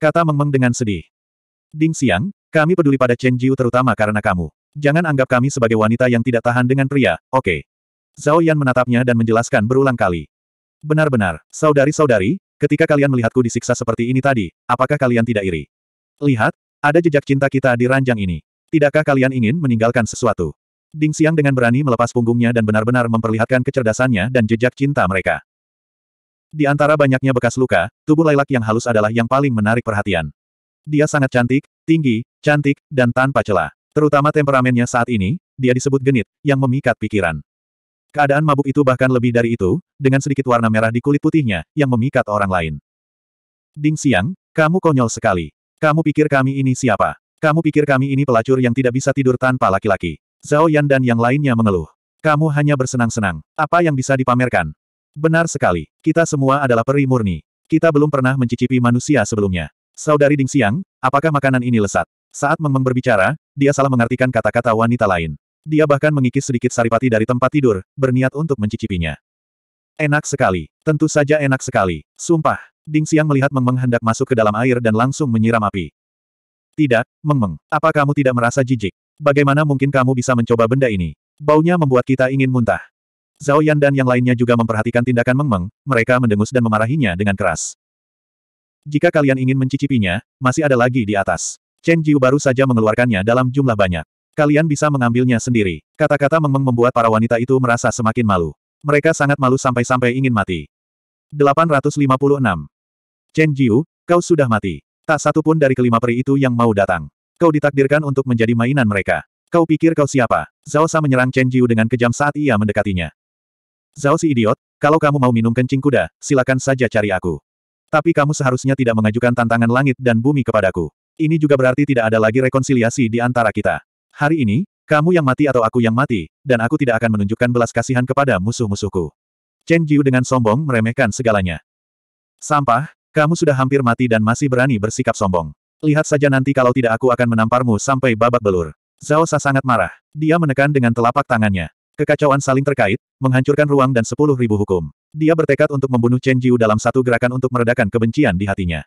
Kata Meng Meng dengan sedih. Ding Xiang, kami peduli pada Chen Jiu terutama karena kamu. Jangan anggap kami sebagai wanita yang tidak tahan dengan pria, oke? Okay. Zhao Yan menatapnya dan menjelaskan berulang kali. Benar-benar, saudari-saudari, ketika kalian melihatku disiksa seperti ini tadi, apakah kalian tidak iri? Lihat, ada jejak cinta kita di ranjang ini. Tidakkah kalian ingin meninggalkan sesuatu? Ding Xiang dengan berani melepas punggungnya dan benar-benar memperlihatkan kecerdasannya dan jejak cinta mereka. Di antara banyaknya bekas luka, tubuh Lailak yang halus adalah yang paling menarik perhatian. Dia sangat cantik, tinggi, cantik, dan tanpa celah. Terutama temperamennya saat ini, dia disebut genit, yang memikat pikiran. Keadaan mabuk itu bahkan lebih dari itu, dengan sedikit warna merah di kulit putihnya, yang memikat orang lain. Ding Siang, kamu konyol sekali. Kamu pikir kami ini siapa? Kamu pikir kami ini pelacur yang tidak bisa tidur tanpa laki-laki? Zhao Yan dan yang lainnya mengeluh. Kamu hanya bersenang-senang. Apa yang bisa dipamerkan? Benar sekali. Kita semua adalah peri murni. Kita belum pernah mencicipi manusia sebelumnya. Saudari Ding Siang, apakah makanan ini lesat? Saat Meng Meng berbicara, dia salah mengartikan kata-kata wanita lain. Dia bahkan mengikis sedikit saripati dari tempat tidur, berniat untuk mencicipinya. Enak sekali. Tentu saja enak sekali. Sumpah. Ding Xiang melihat Meng Meng hendak masuk ke dalam air dan langsung menyiram api. Tidak, Meng Meng. Apa kamu tidak merasa jijik? Bagaimana mungkin kamu bisa mencoba benda ini? Baunya membuat kita ingin muntah. Zhao Yan dan yang lainnya juga memperhatikan tindakan Meng Meng, mereka mendengus dan memarahinya dengan keras. Jika kalian ingin mencicipinya, masih ada lagi di atas. Chen Jiu baru saja mengeluarkannya dalam jumlah banyak. Kalian bisa mengambilnya sendiri. Kata-kata Meng membuat para wanita itu merasa semakin malu. Mereka sangat malu sampai-sampai ingin mati. 856. Chen Jiu, kau sudah mati. Tak satu pun dari kelima peri itu yang mau datang. Kau ditakdirkan untuk menjadi mainan mereka. Kau pikir kau siapa? Zhao Sa menyerang Chen Jiu dengan kejam saat ia mendekatinya. Zhao si idiot, kalau kamu mau minum kencing kuda, silakan saja cari aku. Tapi kamu seharusnya tidak mengajukan tantangan langit dan bumi kepadaku. Ini juga berarti tidak ada lagi rekonsiliasi di antara kita. Hari ini, kamu yang mati atau aku yang mati, dan aku tidak akan menunjukkan belas kasihan kepada musuh-musuhku. Chen Jiu dengan sombong meremehkan segalanya. Sampah, kamu sudah hampir mati dan masih berani bersikap sombong. Lihat saja nanti kalau tidak aku akan menamparmu sampai babak belur. Zhao Sa sangat marah. Dia menekan dengan telapak tangannya. Kekacauan saling terkait, menghancurkan ruang dan sepuluh ribu hukum. Dia bertekad untuk membunuh Chen Jiu dalam satu gerakan untuk meredakan kebencian di hatinya.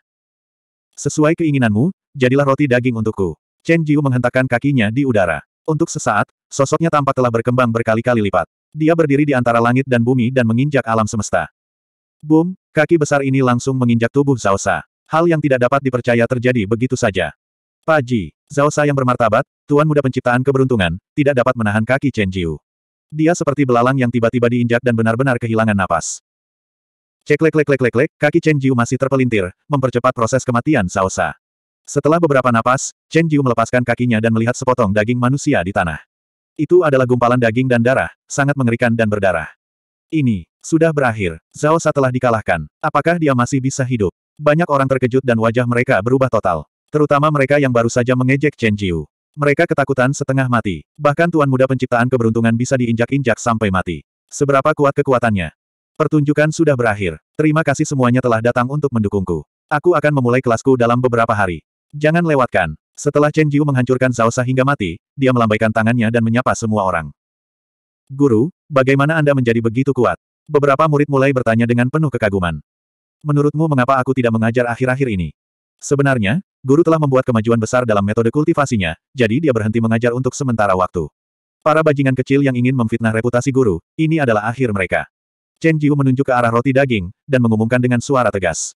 Sesuai keinginanmu, jadilah roti daging untukku. Chen Jiu menghentakkan kakinya di udara. Untuk sesaat, sosoknya tampak telah berkembang berkali-kali lipat. Dia berdiri di antara langit dan bumi dan menginjak alam semesta. Boom, kaki besar ini langsung menginjak tubuh Sa. Hal yang tidak dapat dipercaya terjadi begitu saja. Paji, Sa yang bermartabat, tuan muda penciptaan keberuntungan, tidak dapat menahan kaki Chen Jiu. Dia seperti belalang yang tiba-tiba diinjak dan benar-benar kehilangan napas. Ceklek-lek-lek-lek, kaki Chen Jiu masih terpelintir, mempercepat proses kematian Sa. Setelah beberapa napas, Chen Jiu melepaskan kakinya dan melihat sepotong daging manusia di tanah. Itu adalah gumpalan daging dan darah, sangat mengerikan dan berdarah. Ini, sudah berakhir. Zhao Sa telah dikalahkan. Apakah dia masih bisa hidup? Banyak orang terkejut dan wajah mereka berubah total. Terutama mereka yang baru saja mengejek Chen Jiu. Mereka ketakutan setengah mati. Bahkan Tuan Muda Penciptaan Keberuntungan bisa diinjak-injak sampai mati. Seberapa kuat kekuatannya? Pertunjukan sudah berakhir. Terima kasih semuanya telah datang untuk mendukungku. Aku akan memulai kelasku dalam beberapa hari. Jangan lewatkan. Setelah Chen Jiu menghancurkan Zhao Sa hingga mati, dia melambaikan tangannya dan menyapa semua orang. Guru, bagaimana Anda menjadi begitu kuat? Beberapa murid mulai bertanya dengan penuh kekaguman. Menurutmu mengapa aku tidak mengajar akhir-akhir ini? Sebenarnya, guru telah membuat kemajuan besar dalam metode kultivasinya, jadi dia berhenti mengajar untuk sementara waktu. Para bajingan kecil yang ingin memfitnah reputasi guru, ini adalah akhir mereka. Chen Jiu menunjuk ke arah roti daging, dan mengumumkan dengan suara tegas.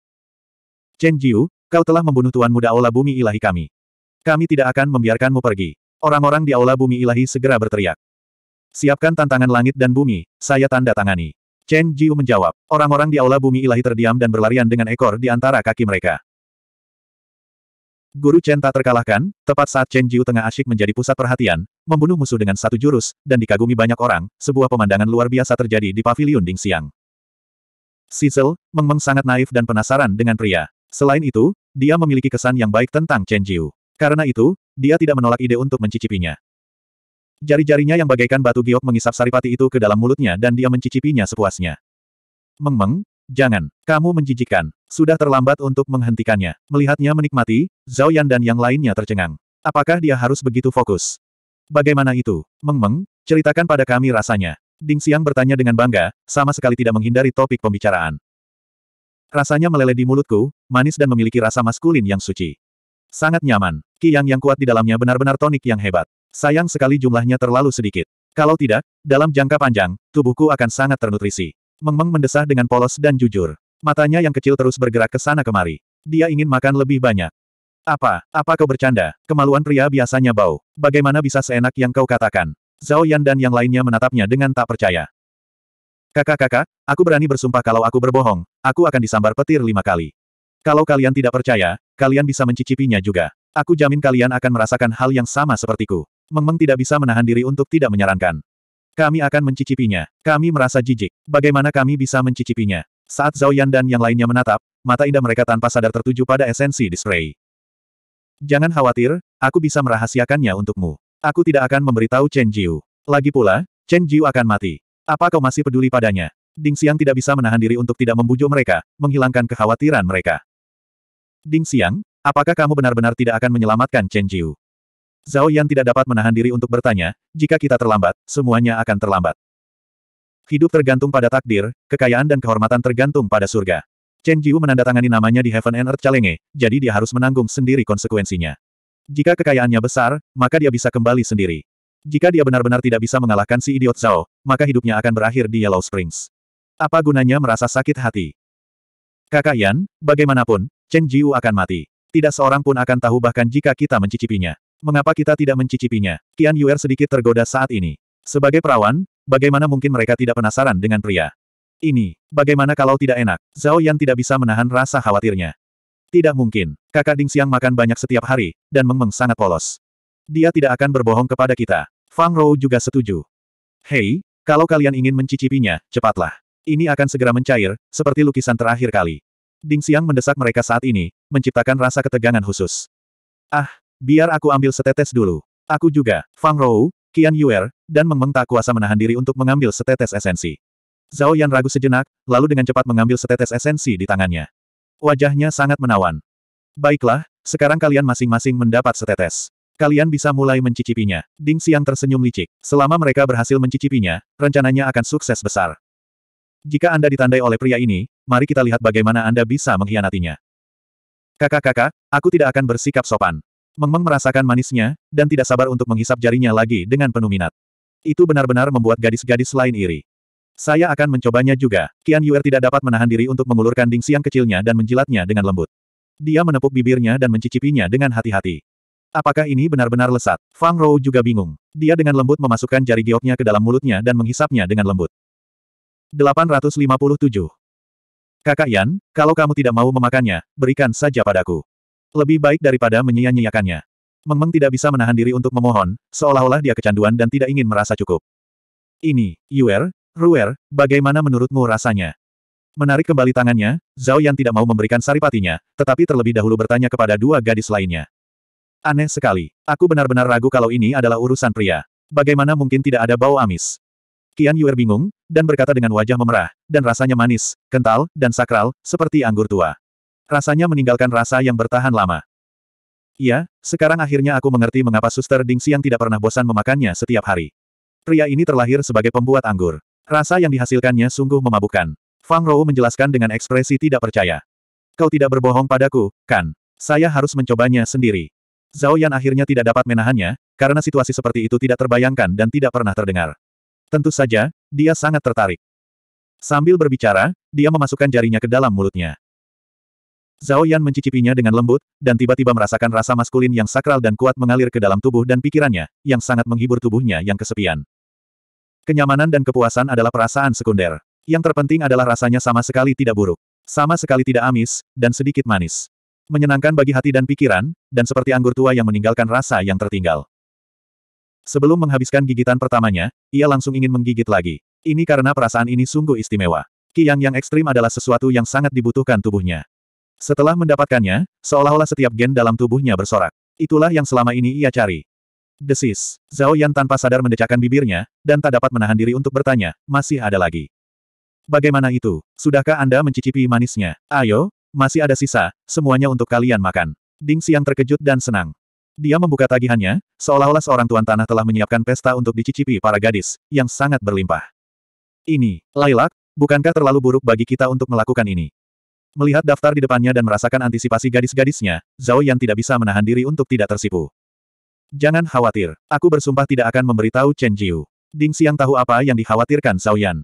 Chen Jiu, Kau telah membunuh Tuan Muda Aula Bumi Ilahi kami. Kami tidak akan membiarkanmu pergi. Orang-orang di Aula Bumi Ilahi segera berteriak. Siapkan tantangan langit dan bumi, saya tanda tangani. Chen Jiu menjawab, orang-orang di Aula Bumi Ilahi terdiam dan berlarian dengan ekor di antara kaki mereka. Guru Chen tak terkalahkan, tepat saat Chen Jiu tengah asyik menjadi pusat perhatian, membunuh musuh dengan satu jurus, dan dikagumi banyak orang, sebuah pemandangan luar biasa terjadi di pavilion Dingxiang. Sizzle, Mengmeng sangat naif dan penasaran dengan pria. Selain itu, dia memiliki kesan yang baik tentang Chen Jiu. Karena itu, dia tidak menolak ide untuk mencicipinya. Jari-jarinya yang bagaikan batu giok mengisap saripati itu ke dalam mulutnya dan dia mencicipinya sepuasnya. Mengmeng, jangan, kamu menjijikan. Sudah terlambat untuk menghentikannya. Melihatnya menikmati, Zhao Yan dan yang lainnya tercengang. Apakah dia harus begitu fokus? Bagaimana itu? Mengmeng, ceritakan pada kami rasanya. Ding Xiang bertanya dengan bangga, sama sekali tidak menghindari topik pembicaraan. Rasanya meleleh di mulutku, manis dan memiliki rasa maskulin yang suci. Sangat nyaman. Ki yang kuat di dalamnya benar-benar tonik yang hebat. Sayang sekali jumlahnya terlalu sedikit. Kalau tidak, dalam jangka panjang, tubuhku akan sangat ternutrisi. Meng-meng mendesah dengan polos dan jujur. Matanya yang kecil terus bergerak ke sana kemari. Dia ingin makan lebih banyak. Apa? Apa kau bercanda? Kemaluan pria biasanya bau. Bagaimana bisa seenak yang kau katakan? Zhao Yan dan yang lainnya menatapnya dengan tak percaya. Kakak-kakak, aku berani bersumpah kalau aku berbohong, Aku akan disambar petir lima kali. Kalau kalian tidak percaya, kalian bisa mencicipinya juga. Aku jamin kalian akan merasakan hal yang sama sepertiku. Mengmeng tidak bisa menahan diri untuk tidak menyarankan. Kami akan mencicipinya. Kami merasa jijik. Bagaimana kami bisa mencicipinya? Saat Zhao Yan dan yang lainnya menatap, mata indah mereka tanpa sadar tertuju pada esensi display. Jangan khawatir, aku bisa merahasiakannya untukmu. Aku tidak akan memberitahu Chen Jiu. Lagi pula, Chen Jiu akan mati. Apa kau masih peduli padanya? Ding Xiang tidak bisa menahan diri untuk tidak membujuk mereka, menghilangkan kekhawatiran mereka. Ding Xiang, apakah kamu benar-benar tidak akan menyelamatkan Chen Jiu? Zhao Yan tidak dapat menahan diri untuk bertanya, jika kita terlambat, semuanya akan terlambat. Hidup tergantung pada takdir, kekayaan dan kehormatan tergantung pada surga. Chen Jiu menandatangani namanya di Heaven and Earth Challenge, jadi dia harus menanggung sendiri konsekuensinya. Jika kekayaannya besar, maka dia bisa kembali sendiri. Jika dia benar-benar tidak bisa mengalahkan si idiot Zhao, maka hidupnya akan berakhir di Yellow Springs apa gunanya merasa sakit hati? Kakak Yan, bagaimanapun, Chen Jiu akan mati. Tidak seorang pun akan tahu bahkan jika kita mencicipinya. Mengapa kita tidak mencicipinya? Qian Yuer sedikit tergoda saat ini. Sebagai perawan, bagaimana mungkin mereka tidak penasaran dengan pria? Ini, bagaimana kalau tidak enak? Zhao Yan tidak bisa menahan rasa khawatirnya. Tidak mungkin. Kakak Ding Xiang makan banyak setiap hari, dan Meng sangat polos. Dia tidak akan berbohong kepada kita. Fang Rou juga setuju. Hei, kalau kalian ingin mencicipinya, cepatlah. Ini akan segera mencair, seperti lukisan terakhir kali. Ding Xiang mendesak mereka saat ini, menciptakan rasa ketegangan khusus. Ah, biar aku ambil setetes dulu. Aku juga, Fang Rou, Qian Yuer, dan Meng Meng tak kuasa menahan diri untuk mengambil setetes esensi. Zhao Yan ragu sejenak, lalu dengan cepat mengambil setetes esensi di tangannya. Wajahnya sangat menawan. Baiklah, sekarang kalian masing-masing mendapat setetes. Kalian bisa mulai mencicipinya. Ding Xiang tersenyum licik. Selama mereka berhasil mencicipinya, rencananya akan sukses besar. Jika Anda ditandai oleh pria ini, mari kita lihat bagaimana Anda bisa mengkhianatinya. Kakak-kakak, aku tidak akan bersikap sopan. Mengmeng merasakan manisnya, dan tidak sabar untuk menghisap jarinya lagi dengan penuh minat. Itu benar-benar membuat gadis-gadis lain iri. Saya akan mencobanya juga. Kian Yuer tidak dapat menahan diri untuk mengulurkan ding siang kecilnya dan menjilatnya dengan lembut. Dia menepuk bibirnya dan mencicipinya dengan hati-hati. Apakah ini benar-benar lesat? Fang Rou juga bingung. Dia dengan lembut memasukkan jari gioknya ke dalam mulutnya dan menghisapnya dengan lembut. 857. Kakak Yan, kalau kamu tidak mau memakannya, berikan saja padaku. Lebih baik daripada menyia-nyiakannya. Mengmeng tidak bisa menahan diri untuk memohon, seolah-olah dia kecanduan dan tidak ingin merasa cukup. Ini, Yuer, Ruer, bagaimana menurutmu rasanya? Menarik kembali tangannya, Zhao Yan tidak mau memberikan saripatinya, tetapi terlebih dahulu bertanya kepada dua gadis lainnya. Aneh sekali. Aku benar-benar ragu kalau ini adalah urusan pria. Bagaimana mungkin tidak ada bau amis? Qian Yuer bingung, dan berkata dengan wajah memerah, dan rasanya manis, kental, dan sakral, seperti anggur tua. Rasanya meninggalkan rasa yang bertahan lama. Iya, sekarang akhirnya aku mengerti mengapa suster Ding Xiang tidak pernah bosan memakannya setiap hari. Pria ini terlahir sebagai pembuat anggur. Rasa yang dihasilkannya sungguh memabukkan. Fang Rou menjelaskan dengan ekspresi tidak percaya. Kau tidak berbohong padaku, kan? Saya harus mencobanya sendiri. Zhao Yan akhirnya tidak dapat menahannya, karena situasi seperti itu tidak terbayangkan dan tidak pernah terdengar. Tentu saja, dia sangat tertarik. Sambil berbicara, dia memasukkan jarinya ke dalam mulutnya. Zhao Yan mencicipinya dengan lembut, dan tiba-tiba merasakan rasa maskulin yang sakral dan kuat mengalir ke dalam tubuh dan pikirannya, yang sangat menghibur tubuhnya yang kesepian. Kenyamanan dan kepuasan adalah perasaan sekunder. Yang terpenting adalah rasanya sama sekali tidak buruk. Sama sekali tidak amis, dan sedikit manis. Menyenangkan bagi hati dan pikiran, dan seperti anggur tua yang meninggalkan rasa yang tertinggal. Sebelum menghabiskan gigitan pertamanya, ia langsung ingin menggigit lagi. Ini karena perasaan ini sungguh istimewa. Ki yang ekstrim adalah sesuatu yang sangat dibutuhkan tubuhnya. Setelah mendapatkannya, seolah-olah setiap gen dalam tubuhnya bersorak. Itulah yang selama ini ia cari. Desis. Zhao Yan tanpa sadar mendecakkan bibirnya, dan tak dapat menahan diri untuk bertanya, masih ada lagi. Bagaimana itu? Sudahkah Anda mencicipi manisnya? Ayo, masih ada sisa, semuanya untuk kalian makan. Ding Xiang terkejut dan senang. Dia membuka tagihannya, seolah-olah seorang tuan tanah telah menyiapkan pesta untuk dicicipi para gadis, yang sangat berlimpah. Ini, Lailak, bukankah terlalu buruk bagi kita untuk melakukan ini? Melihat daftar di depannya dan merasakan antisipasi gadis-gadisnya, Zhao Yan tidak bisa menahan diri untuk tidak tersipu. Jangan khawatir, aku bersumpah tidak akan memberitahu Chen Jiu. Ding Xiang tahu apa yang dikhawatirkan Zhao Yan.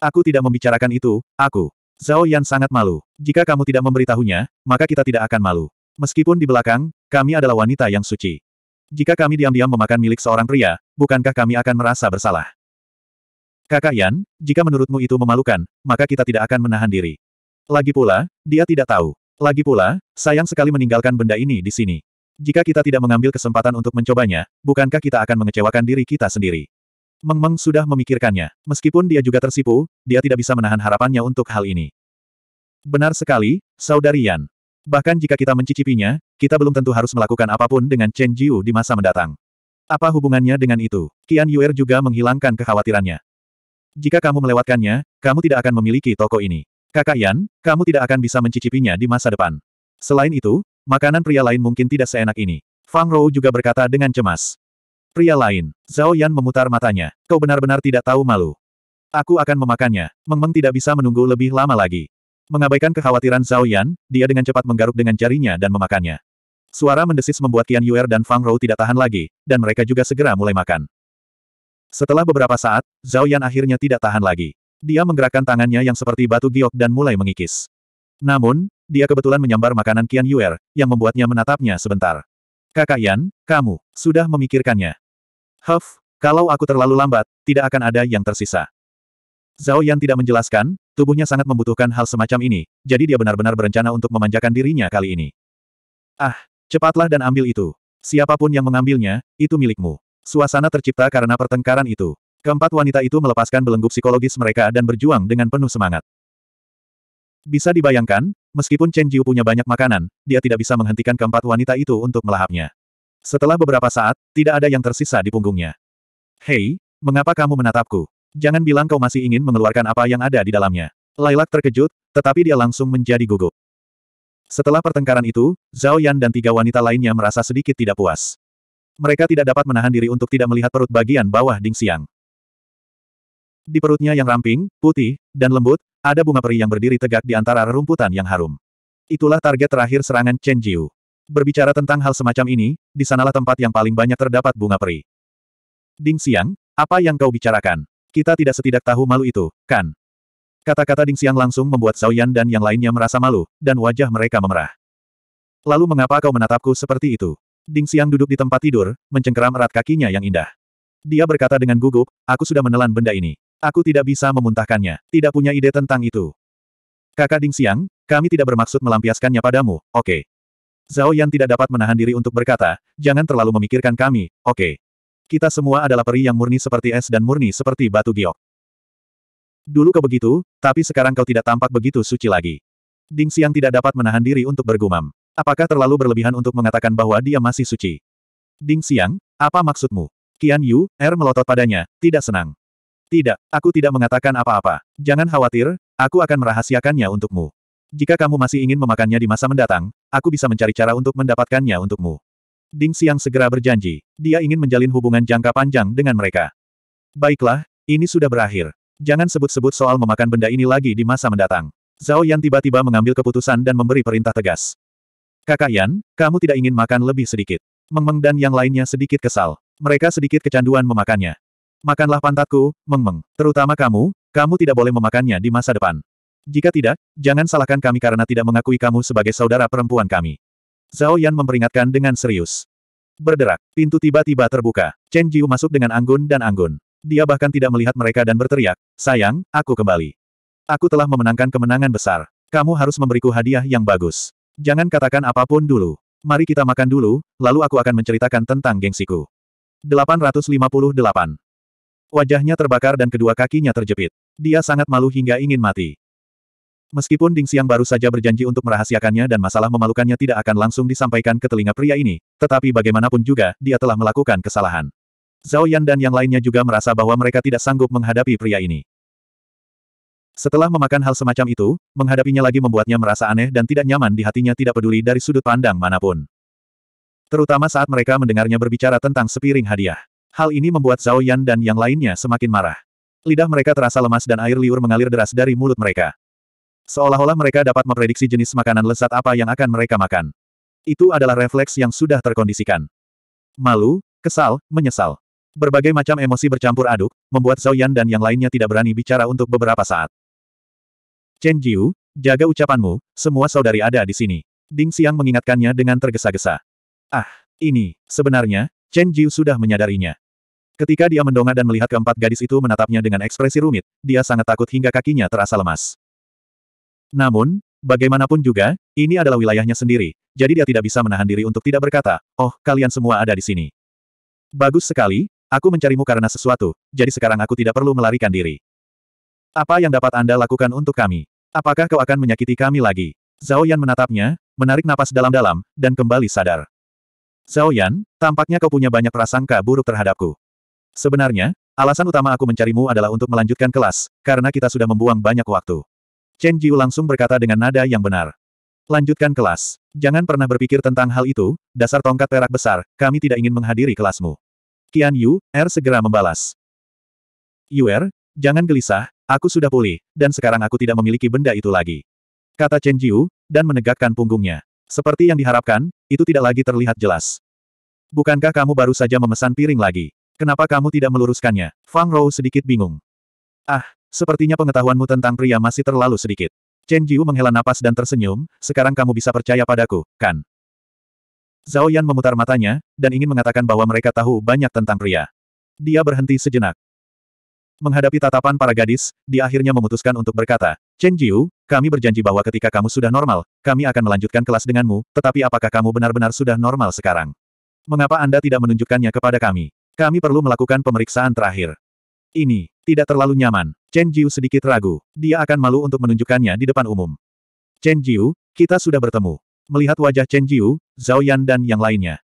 Aku tidak membicarakan itu, aku. Zhao Yan sangat malu. Jika kamu tidak memberitahunya, maka kita tidak akan malu. Meskipun di belakang, kami adalah wanita yang suci. Jika kami diam-diam memakan milik seorang pria, bukankah kami akan merasa bersalah? Kakak Yan, jika menurutmu itu memalukan, maka kita tidak akan menahan diri. Lagi pula, dia tidak tahu. Lagi pula, sayang sekali meninggalkan benda ini di sini. Jika kita tidak mengambil kesempatan untuk mencobanya, bukankah kita akan mengecewakan diri kita sendiri? Meng Meng sudah memikirkannya. Meskipun dia juga tersipu, dia tidak bisa menahan harapannya untuk hal ini. Benar sekali, Saudari Yan. Bahkan jika kita mencicipinya, kita belum tentu harus melakukan apapun dengan Chen Jiu di masa mendatang. Apa hubungannya dengan itu? Qian Yuer juga menghilangkan kekhawatirannya. Jika kamu melewatkannya, kamu tidak akan memiliki toko ini. Kakak Yan, kamu tidak akan bisa mencicipinya di masa depan. Selain itu, makanan pria lain mungkin tidak seenak ini. Fang Rou juga berkata dengan cemas. Pria lain, Zhao Yan memutar matanya. Kau benar-benar tidak tahu malu. Aku akan memakannya. Mengmeng tidak bisa menunggu lebih lama lagi. Mengabaikan kekhawatiran Zhao Yan, dia dengan cepat menggaruk dengan jarinya dan memakannya. Suara mendesis membuat Qian Yuer dan Fang Rou tidak tahan lagi, dan mereka juga segera mulai makan. Setelah beberapa saat, Zhao Yan akhirnya tidak tahan lagi. Dia menggerakkan tangannya yang seperti batu giok dan mulai mengikis. Namun, dia kebetulan menyambar makanan Qian Yuer, yang membuatnya menatapnya sebentar. Kakak Yan, kamu, sudah memikirkannya. Huff, kalau aku terlalu lambat, tidak akan ada yang tersisa. Zhao Yan tidak menjelaskan, tubuhnya sangat membutuhkan hal semacam ini, jadi dia benar-benar berencana untuk memanjakan dirinya kali ini. Ah, cepatlah dan ambil itu. Siapapun yang mengambilnya, itu milikmu. Suasana tercipta karena pertengkaran itu. Keempat wanita itu melepaskan belenggu psikologis mereka dan berjuang dengan penuh semangat. Bisa dibayangkan, meskipun Chen Jiu punya banyak makanan, dia tidak bisa menghentikan keempat wanita itu untuk melahapnya. Setelah beberapa saat, tidak ada yang tersisa di punggungnya. Hei, mengapa kamu menatapku? Jangan bilang kau masih ingin mengeluarkan apa yang ada di dalamnya. Lailak terkejut, tetapi dia langsung menjadi gugup. Setelah pertengkaran itu, Zhao Yan dan tiga wanita lainnya merasa sedikit tidak puas. Mereka tidak dapat menahan diri untuk tidak melihat perut bagian bawah Ding Xiang. Di perutnya yang ramping, putih, dan lembut, ada bunga peri yang berdiri tegak di antara rerumputan yang harum. Itulah target terakhir serangan Chen Jiu. Berbicara tentang hal semacam ini, di sanalah tempat yang paling banyak terdapat bunga peri. Ding Xiang, apa yang kau bicarakan? Kita tidak setidak tahu malu itu, kan? Kata-kata Ding Xiang langsung membuat Zhao Yan dan yang lainnya merasa malu, dan wajah mereka memerah. Lalu mengapa kau menatapku seperti itu? Ding Xiang duduk di tempat tidur, mencengkeram erat kakinya yang indah. Dia berkata dengan gugup, aku sudah menelan benda ini. Aku tidak bisa memuntahkannya, tidak punya ide tentang itu. Kakak Ding Xiang, kami tidak bermaksud melampiaskannya padamu, oke. Okay. Zhao Yan tidak dapat menahan diri untuk berkata, jangan terlalu memikirkan kami, oke. Okay. Kita semua adalah peri yang murni seperti es dan murni seperti batu giok. Dulu kau begitu, tapi sekarang kau tidak tampak begitu suci lagi. Ding Xiang tidak dapat menahan diri untuk bergumam. Apakah terlalu berlebihan untuk mengatakan bahwa dia masih suci? Ding Xiang, apa maksudmu? Qian Yu, Er melotot padanya, tidak senang. Tidak, aku tidak mengatakan apa-apa. Jangan khawatir, aku akan merahasiakannya untukmu. Jika kamu masih ingin memakannya di masa mendatang, aku bisa mencari cara untuk mendapatkannya untukmu. Ding Xiang segera berjanji, dia ingin menjalin hubungan jangka panjang dengan mereka. Baiklah, ini sudah berakhir. Jangan sebut-sebut soal memakan benda ini lagi di masa mendatang. Zhao Yan tiba-tiba mengambil keputusan dan memberi perintah tegas. Kakak Yan, kamu tidak ingin makan lebih sedikit. Mengmeng dan yang lainnya sedikit kesal. Mereka sedikit kecanduan memakannya. Makanlah pantatku, Mengmeng. Terutama kamu, kamu tidak boleh memakannya di masa depan. Jika tidak, jangan salahkan kami karena tidak mengakui kamu sebagai saudara perempuan kami. Zhao Yan memperingatkan dengan serius. Berderak, pintu tiba-tiba terbuka. Chen Jiu masuk dengan anggun dan anggun. Dia bahkan tidak melihat mereka dan berteriak, sayang, aku kembali. Aku telah memenangkan kemenangan besar. Kamu harus memberiku hadiah yang bagus. Jangan katakan apapun dulu. Mari kita makan dulu, lalu aku akan menceritakan tentang gengsiku. 858. Wajahnya terbakar dan kedua kakinya terjepit. Dia sangat malu hingga ingin mati. Meskipun Ding Xiang baru saja berjanji untuk merahasiakannya dan masalah memalukannya tidak akan langsung disampaikan ke telinga pria ini, tetapi bagaimanapun juga, dia telah melakukan kesalahan. Zhao Yan dan yang lainnya juga merasa bahwa mereka tidak sanggup menghadapi pria ini. Setelah memakan hal semacam itu, menghadapinya lagi membuatnya merasa aneh dan tidak nyaman di hatinya tidak peduli dari sudut pandang manapun. Terutama saat mereka mendengarnya berbicara tentang sepiring hadiah. Hal ini membuat Zhao Yan dan yang lainnya semakin marah. Lidah mereka terasa lemas dan air liur mengalir deras dari mulut mereka. Seolah-olah mereka dapat memprediksi jenis makanan lezat apa yang akan mereka makan. Itu adalah refleks yang sudah terkondisikan. Malu, kesal, menyesal. Berbagai macam emosi bercampur aduk, membuat Zhao Yan dan yang lainnya tidak berani bicara untuk beberapa saat. Chen Jiu, jaga ucapanmu, semua saudari ada di sini. Ding Xiang mengingatkannya dengan tergesa-gesa. Ah, ini, sebenarnya, Chen Jiu sudah menyadarinya. Ketika dia mendongak dan melihat keempat gadis itu menatapnya dengan ekspresi rumit, dia sangat takut hingga kakinya terasa lemas. Namun, bagaimanapun juga, ini adalah wilayahnya sendiri, jadi dia tidak bisa menahan diri untuk tidak berkata, oh, kalian semua ada di sini. Bagus sekali, aku mencarimu karena sesuatu, jadi sekarang aku tidak perlu melarikan diri. Apa yang dapat Anda lakukan untuk kami? Apakah kau akan menyakiti kami lagi? Zhao Yan menatapnya, menarik napas dalam-dalam, dan kembali sadar. Zhao Yan, tampaknya kau punya banyak prasangka buruk terhadapku. Sebenarnya, alasan utama aku mencarimu adalah untuk melanjutkan kelas, karena kita sudah membuang banyak waktu. Chen Jiu langsung berkata dengan nada yang benar. Lanjutkan kelas. Jangan pernah berpikir tentang hal itu, dasar tongkat perak besar, kami tidak ingin menghadiri kelasmu. Qian Yu, Er segera membalas. Yuer, jangan gelisah, aku sudah pulih, dan sekarang aku tidak memiliki benda itu lagi. Kata Chen Jiu, dan menegakkan punggungnya. Seperti yang diharapkan, itu tidak lagi terlihat jelas. Bukankah kamu baru saja memesan piring lagi? Kenapa kamu tidak meluruskannya? Fang Rou sedikit bingung. Ah, Sepertinya pengetahuanmu tentang pria masih terlalu sedikit. Chen Jiu menghela napas dan tersenyum, sekarang kamu bisa percaya padaku, kan? Zhao Yan memutar matanya, dan ingin mengatakan bahwa mereka tahu banyak tentang pria. Dia berhenti sejenak. Menghadapi tatapan para gadis, dia akhirnya memutuskan untuk berkata, Chen Jiu, kami berjanji bahwa ketika kamu sudah normal, kami akan melanjutkan kelas denganmu, tetapi apakah kamu benar-benar sudah normal sekarang? Mengapa Anda tidak menunjukkannya kepada kami? Kami perlu melakukan pemeriksaan terakhir. Ini, tidak terlalu nyaman, Chen Jiu sedikit ragu. Dia akan malu untuk menunjukkannya di depan umum. Chen Jiu, kita sudah bertemu. Melihat wajah Chen Jiu, Zhao Yan dan yang lainnya.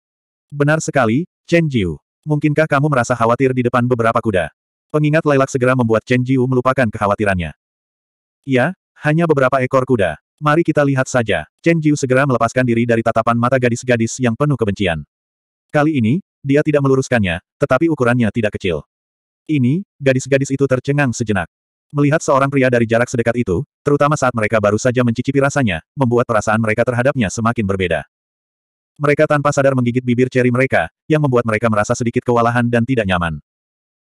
Benar sekali, Chen Jiu. Mungkinkah kamu merasa khawatir di depan beberapa kuda? Pengingat Lailak segera membuat Chen Jiu melupakan kekhawatirannya. Ya, hanya beberapa ekor kuda. Mari kita lihat saja. Chen Jiu segera melepaskan diri dari tatapan mata gadis-gadis yang penuh kebencian. Kali ini, dia tidak meluruskannya, tetapi ukurannya tidak kecil. Ini, gadis-gadis itu tercengang sejenak. Melihat seorang pria dari jarak sedekat itu, terutama saat mereka baru saja mencicipi rasanya, membuat perasaan mereka terhadapnya semakin berbeda. Mereka tanpa sadar menggigit bibir ceri mereka, yang membuat mereka merasa sedikit kewalahan dan tidak nyaman.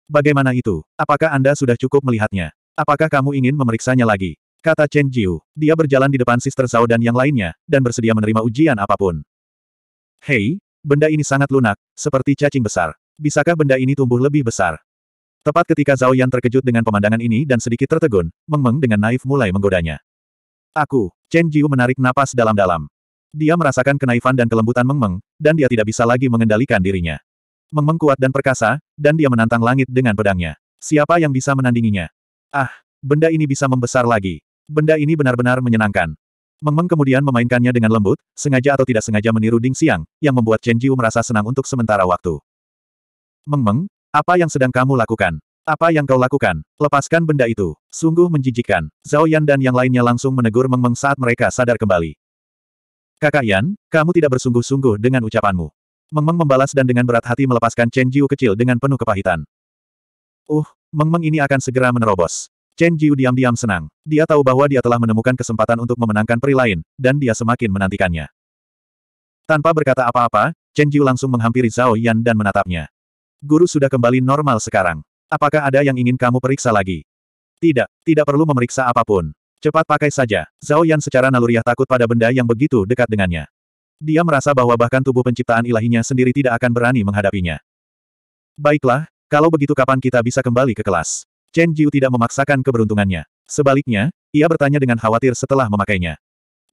Bagaimana itu? Apakah Anda sudah cukup melihatnya? Apakah kamu ingin memeriksanya lagi? Kata Chen Jiu. Dia berjalan di depan Sister Zhao dan yang lainnya, dan bersedia menerima ujian apapun. Hei, benda ini sangat lunak, seperti cacing besar. Bisakah benda ini tumbuh lebih besar? Tepat ketika Zhao Yan terkejut dengan pemandangan ini dan sedikit tertegun, Meng Meng dengan naif mulai menggodanya. Aku, Chen Jiu menarik napas dalam-dalam. Dia merasakan kenaifan dan kelembutan Meng Meng, dan dia tidak bisa lagi mengendalikan dirinya. Meng Meng kuat dan perkasa, dan dia menantang langit dengan pedangnya. Siapa yang bisa menandinginya? Ah, benda ini bisa membesar lagi. Benda ini benar-benar menyenangkan. Meng Meng kemudian memainkannya dengan lembut, sengaja atau tidak sengaja meniru Ding Xiang, yang membuat Chen Jiu merasa senang untuk sementara waktu. Meng Meng, apa yang sedang kamu lakukan? Apa yang kau lakukan? Lepaskan benda itu. Sungguh menjijikkan. Zhao Yan dan yang lainnya langsung menegur Meng Meng saat mereka sadar kembali. Kakak Yan, kamu tidak bersungguh-sungguh dengan ucapanmu. Meng Meng membalas dan dengan berat hati melepaskan Chen Jiu kecil dengan penuh kepahitan. Uh, Meng Meng ini akan segera menerobos. Chen Jiu diam-diam senang. Dia tahu bahwa dia telah menemukan kesempatan untuk memenangkan peri lain, dan dia semakin menantikannya. Tanpa berkata apa-apa, Chen Jiu langsung menghampiri Zhao Yan dan menatapnya. Guru sudah kembali normal sekarang. Apakah ada yang ingin kamu periksa lagi? Tidak, tidak perlu memeriksa apapun. Cepat pakai saja. Zhao Yan secara naluriah takut pada benda yang begitu dekat dengannya. Dia merasa bahwa bahkan tubuh penciptaan ilahinya sendiri tidak akan berani menghadapinya. Baiklah, kalau begitu kapan kita bisa kembali ke kelas? Chen Jiu tidak memaksakan keberuntungannya. Sebaliknya, ia bertanya dengan khawatir setelah memakainya.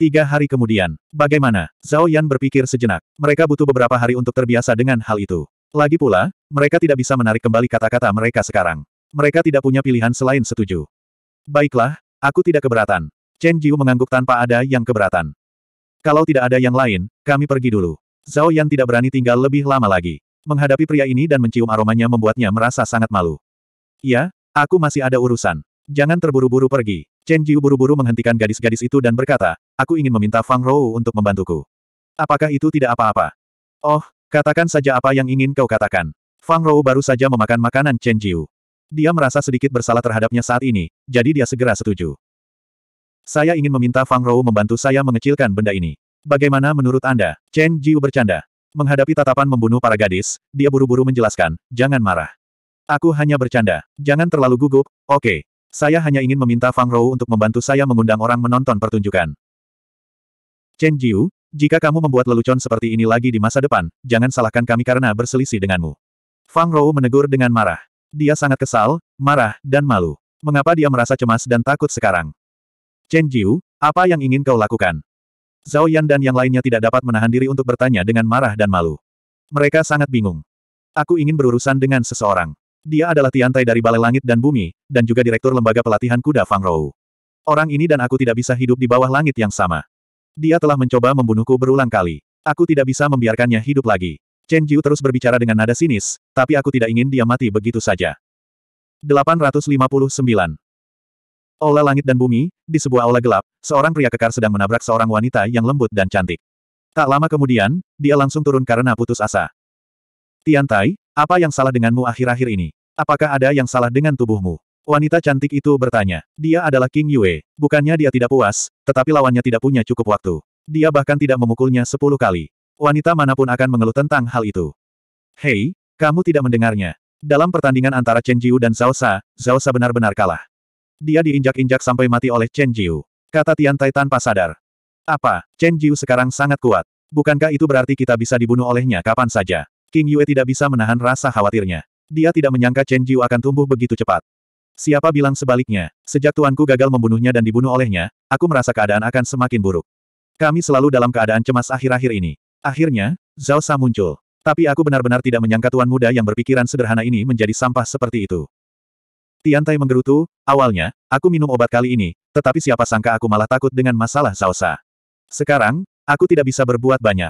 Tiga hari kemudian, bagaimana? Zhao Yan berpikir sejenak. Mereka butuh beberapa hari untuk terbiasa dengan hal itu. Lagi pula, mereka tidak bisa menarik kembali kata-kata mereka sekarang. Mereka tidak punya pilihan selain setuju. Baiklah, aku tidak keberatan. Chen Jiu mengangguk tanpa ada yang keberatan. Kalau tidak ada yang lain, kami pergi dulu. Zhao Yan tidak berani tinggal lebih lama lagi. Menghadapi pria ini dan mencium aromanya membuatnya merasa sangat malu. Ya, aku masih ada urusan. Jangan terburu-buru pergi. Chen Jiu buru-buru menghentikan gadis-gadis itu dan berkata, aku ingin meminta Fang Rou untuk membantuku. Apakah itu tidak apa-apa? Oh, katakan saja apa yang ingin kau katakan. Fang Rou baru saja memakan makanan Chen Jiu. Dia merasa sedikit bersalah terhadapnya saat ini, jadi dia segera setuju. Saya ingin meminta Fang Rou membantu saya mengecilkan benda ini. Bagaimana menurut Anda? Chen Jiu bercanda. Menghadapi tatapan membunuh para gadis, dia buru-buru menjelaskan, jangan marah. Aku hanya bercanda. Jangan terlalu gugup, oke. Okay. Saya hanya ingin meminta Fang Rou untuk membantu saya mengundang orang menonton pertunjukan. Chen Jiu, jika kamu membuat lelucon seperti ini lagi di masa depan, jangan salahkan kami karena berselisih denganmu. Fang Rou menegur dengan marah. Dia sangat kesal, marah, dan malu. Mengapa dia merasa cemas dan takut sekarang? Chen Jiu, apa yang ingin kau lakukan? Zhao Yan dan yang lainnya tidak dapat menahan diri untuk bertanya dengan marah dan malu. Mereka sangat bingung. Aku ingin berurusan dengan seseorang. Dia adalah Tiantai dari Balai Langit dan Bumi, dan juga Direktur Lembaga Pelatihan Kuda Fang Rou. Orang ini dan aku tidak bisa hidup di bawah langit yang sama. Dia telah mencoba membunuhku berulang kali. Aku tidak bisa membiarkannya hidup lagi. Chen Jiu terus berbicara dengan nada sinis, tapi aku tidak ingin dia mati begitu saja. 859. Aula langit dan bumi, di sebuah aula gelap, seorang pria kekar sedang menabrak seorang wanita yang lembut dan cantik. Tak lama kemudian, dia langsung turun karena putus asa. Tian Tai, apa yang salah denganmu akhir-akhir ini? Apakah ada yang salah dengan tubuhmu? Wanita cantik itu bertanya. Dia adalah King Yue. Bukannya dia tidak puas, tetapi lawannya tidak punya cukup waktu. Dia bahkan tidak memukulnya sepuluh kali. Wanita manapun akan mengeluh tentang hal itu. Hei, kamu tidak mendengarnya. Dalam pertandingan antara Chen Jiu dan Zhao Sa, Zhao Sa benar-benar kalah. Dia diinjak-injak sampai mati oleh Chen Jiu. Kata Tian Tai tanpa sadar. Apa, Chen Jiu sekarang sangat kuat. Bukankah itu berarti kita bisa dibunuh olehnya kapan saja? King Yue tidak bisa menahan rasa khawatirnya. Dia tidak menyangka Chen Jiu akan tumbuh begitu cepat. Siapa bilang sebaliknya? Sejak tuanku gagal membunuhnya dan dibunuh olehnya, aku merasa keadaan akan semakin buruk. Kami selalu dalam keadaan cemas akhir-akhir ini. Akhirnya, Zhao Sa muncul. Tapi aku benar-benar tidak menyangka tuan muda yang berpikiran sederhana ini menjadi sampah seperti itu. Tiantai menggerutu, awalnya, aku minum obat kali ini, tetapi siapa sangka aku malah takut dengan masalah Zhao Sa. Sekarang, aku tidak bisa berbuat banyak.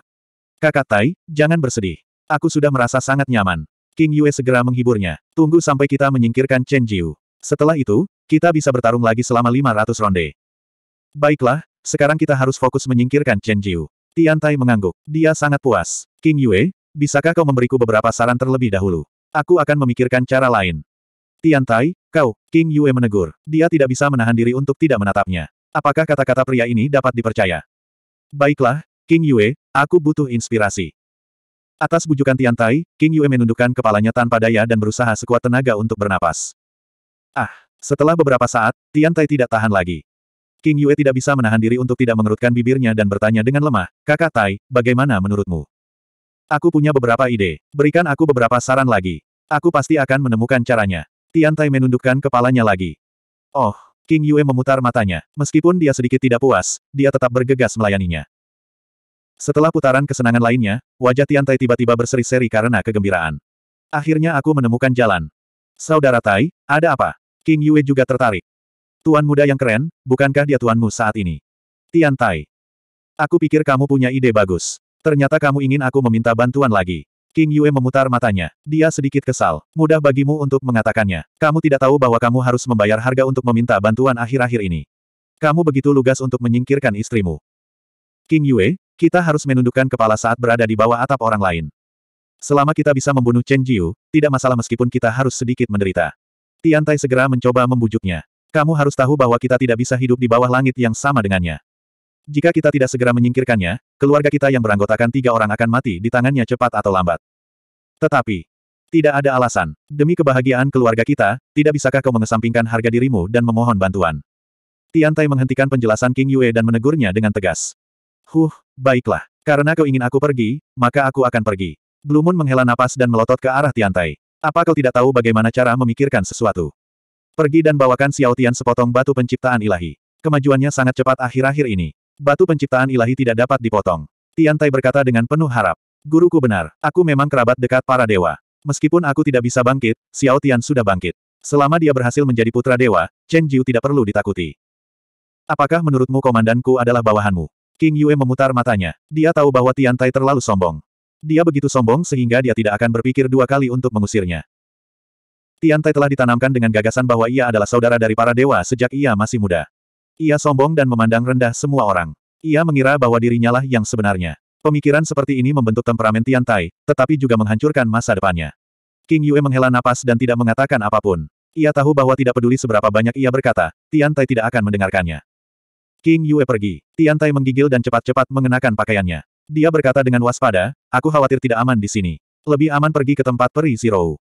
Kakak Tai, jangan bersedih. Aku sudah merasa sangat nyaman. King Yue segera menghiburnya. Tunggu sampai kita menyingkirkan Chen Jiu. Setelah itu, kita bisa bertarung lagi selama 500 ronde. Baiklah, sekarang kita harus fokus menyingkirkan Chen Jiu. Tian Tai mengangguk. Dia sangat puas. King Yue, bisakah kau memberiku beberapa saran terlebih dahulu? Aku akan memikirkan cara lain. Tian Tai, kau, King Yue menegur. Dia tidak bisa menahan diri untuk tidak menatapnya. Apakah kata-kata pria ini dapat dipercaya? Baiklah, King Yue, aku butuh inspirasi. Atas bujukan Tian Tai, King Yue menundukkan kepalanya tanpa daya dan berusaha sekuat tenaga untuk bernapas. Ah, setelah beberapa saat, Tian Tai tidak tahan lagi. King Yue tidak bisa menahan diri untuk tidak mengerutkan bibirnya dan bertanya dengan lemah, Kakak Tai, bagaimana menurutmu? Aku punya beberapa ide, berikan aku beberapa saran lagi. Aku pasti akan menemukan caranya. Tian Tai menundukkan kepalanya lagi. Oh, King Yue memutar matanya. Meskipun dia sedikit tidak puas, dia tetap bergegas melayaninya. Setelah putaran kesenangan lainnya, wajah Tian Tai tiba-tiba berseri-seri karena kegembiraan. Akhirnya aku menemukan jalan. Saudara Tai, ada apa? King Yue juga tertarik. Tuan muda yang keren, bukankah dia tuanmu saat ini? Tian Tai. Aku pikir kamu punya ide bagus. Ternyata kamu ingin aku meminta bantuan lagi. King Yue memutar matanya. Dia sedikit kesal. Mudah bagimu untuk mengatakannya. Kamu tidak tahu bahwa kamu harus membayar harga untuk meminta bantuan akhir-akhir ini. Kamu begitu lugas untuk menyingkirkan istrimu. King Yue, kita harus menundukkan kepala saat berada di bawah atap orang lain. Selama kita bisa membunuh Chen Jiu, tidak masalah meskipun kita harus sedikit menderita. Tian Tai segera mencoba membujuknya. Kamu harus tahu bahwa kita tidak bisa hidup di bawah langit yang sama dengannya. Jika kita tidak segera menyingkirkannya, keluarga kita yang beranggotakan tiga orang akan mati di tangannya cepat atau lambat. Tetapi, tidak ada alasan. Demi kebahagiaan keluarga kita, tidak bisakah kau mengesampingkan harga dirimu dan memohon bantuan? Tiantai menghentikan penjelasan King Yue dan menegurnya dengan tegas. Huh, baiklah. Karena kau ingin aku pergi, maka aku akan pergi. Blumun menghela napas dan melotot ke arah Tiantai. Apa kau tidak tahu bagaimana cara memikirkan sesuatu? Pergi dan bawakan Xiao Tian sepotong batu penciptaan ilahi. Kemajuannya sangat cepat akhir-akhir ini. Batu penciptaan ilahi tidak dapat dipotong. Tian Tai berkata dengan penuh harap. Guruku benar, aku memang kerabat dekat para dewa. Meskipun aku tidak bisa bangkit, Xiao Tian sudah bangkit. Selama dia berhasil menjadi putra dewa, Chen Jiu tidak perlu ditakuti. Apakah menurutmu komandanku adalah bawahanmu? King Yue memutar matanya. Dia tahu bahwa Tian Tai terlalu sombong. Dia begitu sombong sehingga dia tidak akan berpikir dua kali untuk mengusirnya. Tian Tai telah ditanamkan dengan gagasan bahwa ia adalah saudara dari para dewa sejak ia masih muda. Ia sombong dan memandang rendah semua orang. Ia mengira bahwa dirinya lah yang sebenarnya. Pemikiran seperti ini membentuk temperamen Tian Tai, tetapi juga menghancurkan masa depannya. King Yue menghela napas dan tidak mengatakan apapun. Ia tahu bahwa tidak peduli seberapa banyak ia berkata, Tian Tai tidak akan mendengarkannya. King Yue pergi. Tian Tai menggigil dan cepat-cepat mengenakan pakaiannya. Dia berkata dengan waspada, aku khawatir tidak aman di sini. Lebih aman pergi ke tempat peri Zirou.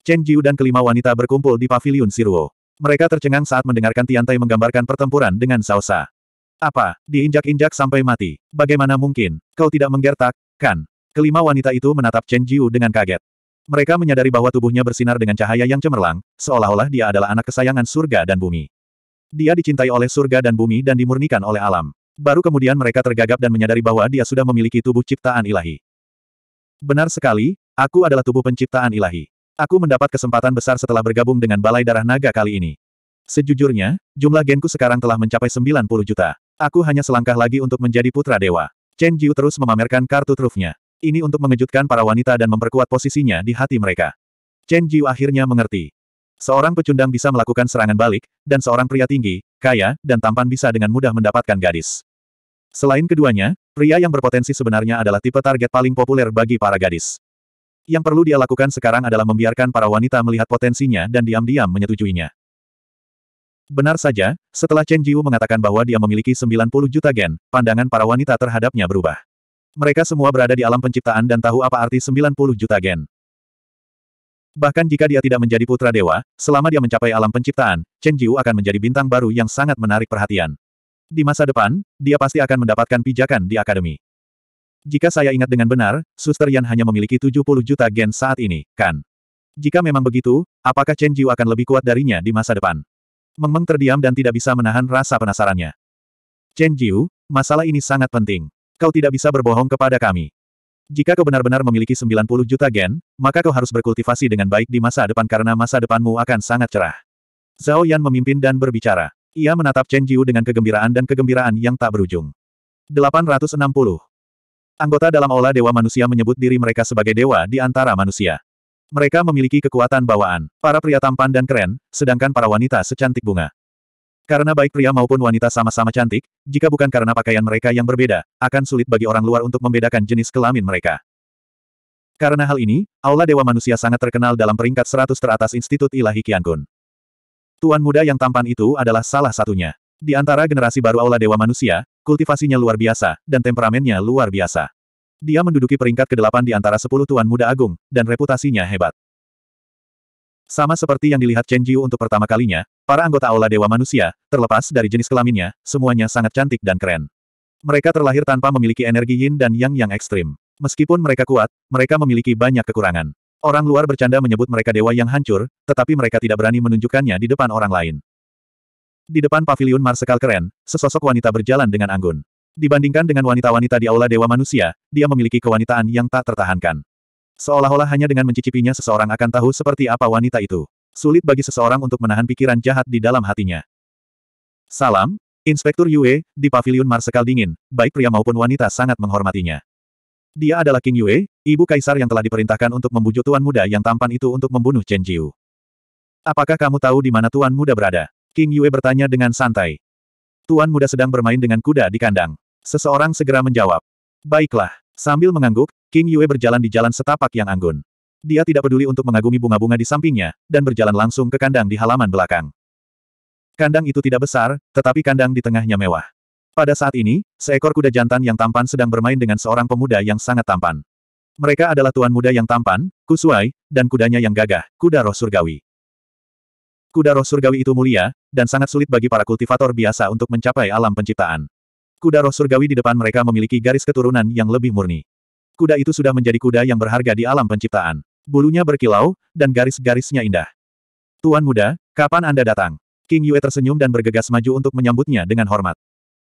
Chen Jiu dan kelima wanita berkumpul di paviliun Siruo. Mereka tercengang saat mendengarkan Tian Tai menggambarkan pertempuran dengan Sausa. Apa, diinjak-injak sampai mati? Bagaimana mungkin? Kau tidak menggertak, kan? Kelima wanita itu menatap Chen Jiu dengan kaget. Mereka menyadari bahwa tubuhnya bersinar dengan cahaya yang cemerlang, seolah-olah dia adalah anak kesayangan surga dan bumi. Dia dicintai oleh surga dan bumi dan dimurnikan oleh alam. Baru kemudian mereka tergagap dan menyadari bahwa dia sudah memiliki tubuh ciptaan ilahi. Benar sekali, aku adalah tubuh penciptaan ilahi. Aku mendapat kesempatan besar setelah bergabung dengan Balai Darah Naga kali ini. Sejujurnya, jumlah genku sekarang telah mencapai 90 juta. Aku hanya selangkah lagi untuk menjadi putra dewa. Chen Jiu terus memamerkan kartu trufnya. Ini untuk mengejutkan para wanita dan memperkuat posisinya di hati mereka. Chen Jiu akhirnya mengerti. Seorang pecundang bisa melakukan serangan balik, dan seorang pria tinggi, kaya, dan tampan bisa dengan mudah mendapatkan gadis. Selain keduanya, pria yang berpotensi sebenarnya adalah tipe target paling populer bagi para gadis. Yang perlu dia lakukan sekarang adalah membiarkan para wanita melihat potensinya dan diam-diam menyetujuinya. Benar saja, setelah Chen Jiu mengatakan bahwa dia memiliki 90 juta gen, pandangan para wanita terhadapnya berubah. Mereka semua berada di alam penciptaan dan tahu apa arti 90 juta gen. Bahkan jika dia tidak menjadi putra dewa, selama dia mencapai alam penciptaan, Chen Jiu akan menjadi bintang baru yang sangat menarik perhatian. Di masa depan, dia pasti akan mendapatkan pijakan di akademi. Jika saya ingat dengan benar, Suster Yan hanya memiliki 70 juta gen saat ini, kan? Jika memang begitu, apakah Chen Jiu akan lebih kuat darinya di masa depan? Meng Meng terdiam dan tidak bisa menahan rasa penasarannya. Chen Jiu, masalah ini sangat penting. Kau tidak bisa berbohong kepada kami. Jika kau benar-benar memiliki 90 juta gen, maka kau harus berkultivasi dengan baik di masa depan karena masa depanmu akan sangat cerah. Zhao Yan memimpin dan berbicara. Ia menatap Chen Jiu dengan kegembiraan dan kegembiraan yang tak berujung. 860 Anggota dalam aula dewa manusia menyebut diri mereka sebagai dewa di antara manusia. Mereka memiliki kekuatan bawaan, para pria tampan dan keren, sedangkan para wanita secantik bunga. Karena baik pria maupun wanita sama-sama cantik, jika bukan karena pakaian mereka yang berbeda, akan sulit bagi orang luar untuk membedakan jenis kelamin mereka. Karena hal ini, Aula Dewa Manusia sangat terkenal dalam peringkat seratus teratas Institut Ilahi Kiangun. Tuan muda yang tampan itu adalah salah satunya. Di antara generasi baru Aula Dewa Manusia, kultivasinya luar biasa, dan temperamennya luar biasa. Dia menduduki peringkat ke-8 di antara 10 tuan muda agung, dan reputasinya hebat. Sama seperti yang dilihat Chen Jiu untuk pertama kalinya, para anggota Aula Dewa Manusia, terlepas dari jenis kelaminnya, semuanya sangat cantik dan keren. Mereka terlahir tanpa memiliki energi yin dan yang yang ekstrim. Meskipun mereka kuat, mereka memiliki banyak kekurangan. Orang luar bercanda menyebut mereka dewa yang hancur, tetapi mereka tidak berani menunjukkannya di depan orang lain. Di depan pavilion Marsekal keren, sesosok wanita berjalan dengan anggun. Dibandingkan dengan wanita-wanita di aula Dewa Manusia, dia memiliki kewanitaan yang tak tertahankan. Seolah-olah hanya dengan mencicipinya seseorang akan tahu seperti apa wanita itu. Sulit bagi seseorang untuk menahan pikiran jahat di dalam hatinya. Salam, Inspektur Yue, di pavilion Marsekal dingin, baik pria maupun wanita sangat menghormatinya. Dia adalah King Yue, ibu kaisar yang telah diperintahkan untuk membujuk tuan muda yang tampan itu untuk membunuh Chen Jiu. Apakah kamu tahu di mana tuan muda berada? King Yue bertanya dengan santai. Tuan muda sedang bermain dengan kuda di kandang. Seseorang segera menjawab. Baiklah. Sambil mengangguk, King Yue berjalan di jalan setapak yang anggun. Dia tidak peduli untuk mengagumi bunga-bunga di sampingnya, dan berjalan langsung ke kandang di halaman belakang. Kandang itu tidak besar, tetapi kandang di tengahnya mewah. Pada saat ini, seekor kuda jantan yang tampan sedang bermain dengan seorang pemuda yang sangat tampan. Mereka adalah tuan muda yang tampan, Kusuai, dan kudanya yang gagah, kuda roh surgawi. Kuda roh surgawi itu mulia, dan sangat sulit bagi para kultivator biasa untuk mencapai alam penciptaan. Kuda roh surgawi di depan mereka memiliki garis keturunan yang lebih murni. Kuda itu sudah menjadi kuda yang berharga di alam penciptaan. Bulunya berkilau, dan garis-garisnya indah. Tuan muda, kapan Anda datang? King Yue tersenyum dan bergegas maju untuk menyambutnya dengan hormat.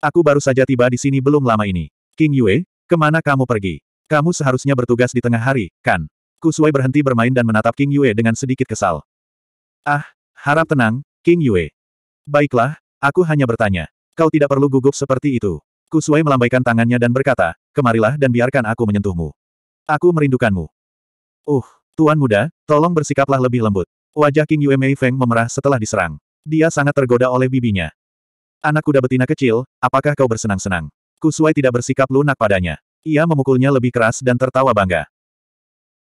Aku baru saja tiba di sini belum lama ini. King Yue, kemana kamu pergi? Kamu seharusnya bertugas di tengah hari, kan? Kusui berhenti bermain dan menatap King Yue dengan sedikit kesal. Ah, Harap tenang, King Yue. Baiklah, aku hanya bertanya. Kau tidak perlu gugup seperti itu. Kusui melambaikan tangannya dan berkata, kemarilah dan biarkan aku menyentuhmu. Aku merindukanmu. Uh, Tuan muda, tolong bersikaplah lebih lembut. Wajah King Yue Mei Feng memerah setelah diserang. Dia sangat tergoda oleh bibinya. Anak kuda betina kecil, apakah kau bersenang-senang? Kusui tidak bersikap lunak padanya. Ia memukulnya lebih keras dan tertawa bangga.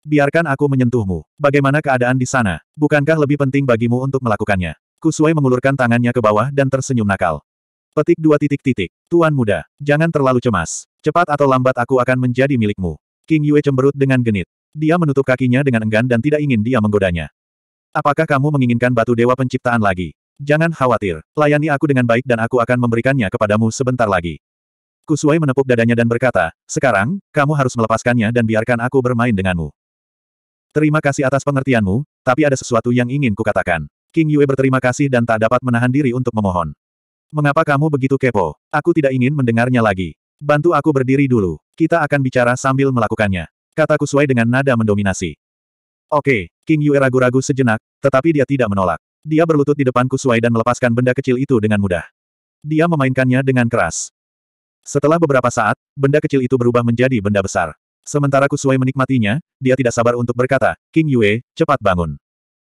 Biarkan aku menyentuhmu. Bagaimana keadaan di sana? Bukankah lebih penting bagimu untuk melakukannya? Kusui mengulurkan tangannya ke bawah dan tersenyum nakal. Petik dua titik-titik. Tuan muda, jangan terlalu cemas. Cepat atau lambat aku akan menjadi milikmu. King Yue cemberut dengan genit. Dia menutup kakinya dengan enggan dan tidak ingin dia menggodanya. Apakah kamu menginginkan batu dewa penciptaan lagi? Jangan khawatir, layani aku dengan baik dan aku akan memberikannya kepadamu sebentar lagi. Kusuai menepuk dadanya dan berkata, sekarang, kamu harus melepaskannya dan biarkan aku bermain denganmu. Terima kasih atas pengertianmu, tapi ada sesuatu yang ingin kukatakan. King Yue berterima kasih dan tak dapat menahan diri untuk memohon. Mengapa kamu begitu kepo? Aku tidak ingin mendengarnya lagi. Bantu aku berdiri dulu. Kita akan bicara sambil melakukannya. Kataku sesuai dengan nada mendominasi. Oke, King Yue ragu-ragu sejenak, tetapi dia tidak menolak. Dia berlutut di depan sesuai dan melepaskan benda kecil itu dengan mudah. Dia memainkannya dengan keras. Setelah beberapa saat, benda kecil itu berubah menjadi benda besar. Sementara Kusuai menikmatinya, dia tidak sabar untuk berkata, King Yue, cepat bangun.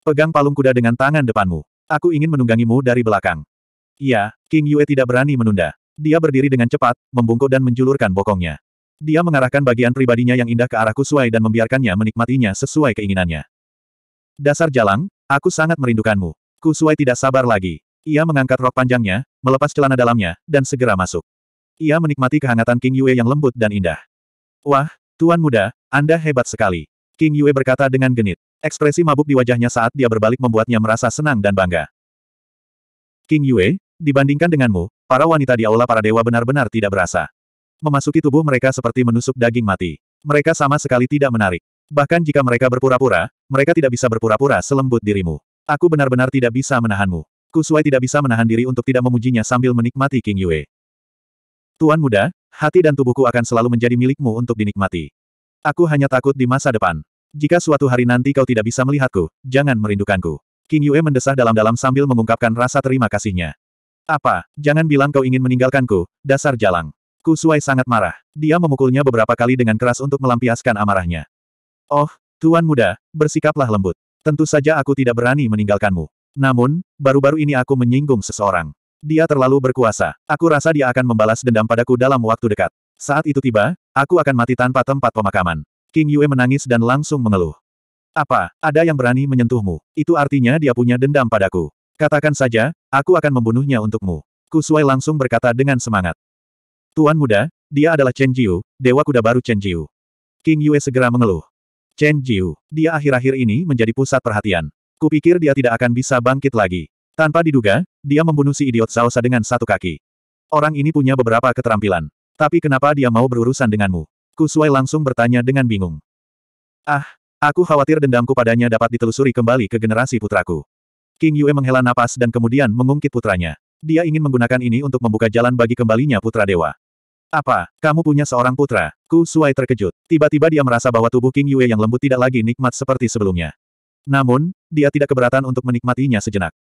Pegang palung kuda dengan tangan depanmu. Aku ingin menunggangimu dari belakang. Iya, King Yue tidak berani menunda. Dia berdiri dengan cepat, membungkuk dan menjulurkan bokongnya. Dia mengarahkan bagian pribadinya yang indah ke arah Kusuai dan membiarkannya menikmatinya sesuai keinginannya. Dasar jalang, aku sangat merindukanmu. Kusuai tidak sabar lagi. Ia mengangkat rok panjangnya, melepas celana dalamnya, dan segera masuk. Ia menikmati kehangatan King Yue yang lembut dan indah. Wah, Tuan muda, Anda hebat sekali. King Yue berkata dengan genit. Ekspresi mabuk di wajahnya saat dia berbalik membuatnya merasa senang dan bangga. King Yue, dibandingkan denganmu, para wanita di aula para dewa benar-benar tidak berasa. Memasuki tubuh mereka seperti menusuk daging mati. Mereka sama sekali tidak menarik. Bahkan jika mereka berpura-pura, mereka tidak bisa berpura-pura selembut dirimu. Aku benar-benar tidak bisa menahanmu. Kusuai tidak bisa menahan diri untuk tidak memujinya sambil menikmati King Yue. Tuan muda, Hati dan tubuhku akan selalu menjadi milikmu untuk dinikmati. Aku hanya takut di masa depan. Jika suatu hari nanti kau tidak bisa melihatku, jangan merindukanku. King Yue mendesah dalam-dalam sambil mengungkapkan rasa terima kasihnya. Apa, jangan bilang kau ingin meninggalkanku, dasar jalang. Ku Suai sangat marah. Dia memukulnya beberapa kali dengan keras untuk melampiaskan amarahnya. Oh, Tuan muda, bersikaplah lembut. Tentu saja aku tidak berani meninggalkanmu. Namun, baru-baru ini aku menyinggung seseorang. Dia terlalu berkuasa. Aku rasa dia akan membalas dendam padaku dalam waktu dekat. Saat itu tiba, aku akan mati tanpa tempat pemakaman. King Yue menangis dan langsung mengeluh. Apa, ada yang berani menyentuhmu? Itu artinya dia punya dendam padaku. Katakan saja, aku akan membunuhnya untukmu. Ku Kusuai langsung berkata dengan semangat. Tuan muda, dia adalah Chen Jiu, dewa kuda baru Chen Jiu. King Yue segera mengeluh. Chen Jiu, dia akhir-akhir ini menjadi pusat perhatian. Kupikir dia tidak akan bisa bangkit lagi. Tanpa diduga, dia membunuh si idiot Zhaosa dengan satu kaki. Orang ini punya beberapa keterampilan. Tapi kenapa dia mau berurusan denganmu? Kusuai langsung bertanya dengan bingung. Ah, aku khawatir dendamku padanya dapat ditelusuri kembali ke generasi putraku. King Yue menghela napas dan kemudian mengungkit putranya. Dia ingin menggunakan ini untuk membuka jalan bagi kembalinya putra dewa. Apa, kamu punya seorang putra? Ku Suai terkejut. Tiba-tiba dia merasa bahwa tubuh King Yue yang lembut tidak lagi nikmat seperti sebelumnya. Namun, dia tidak keberatan untuk menikmatinya sejenak.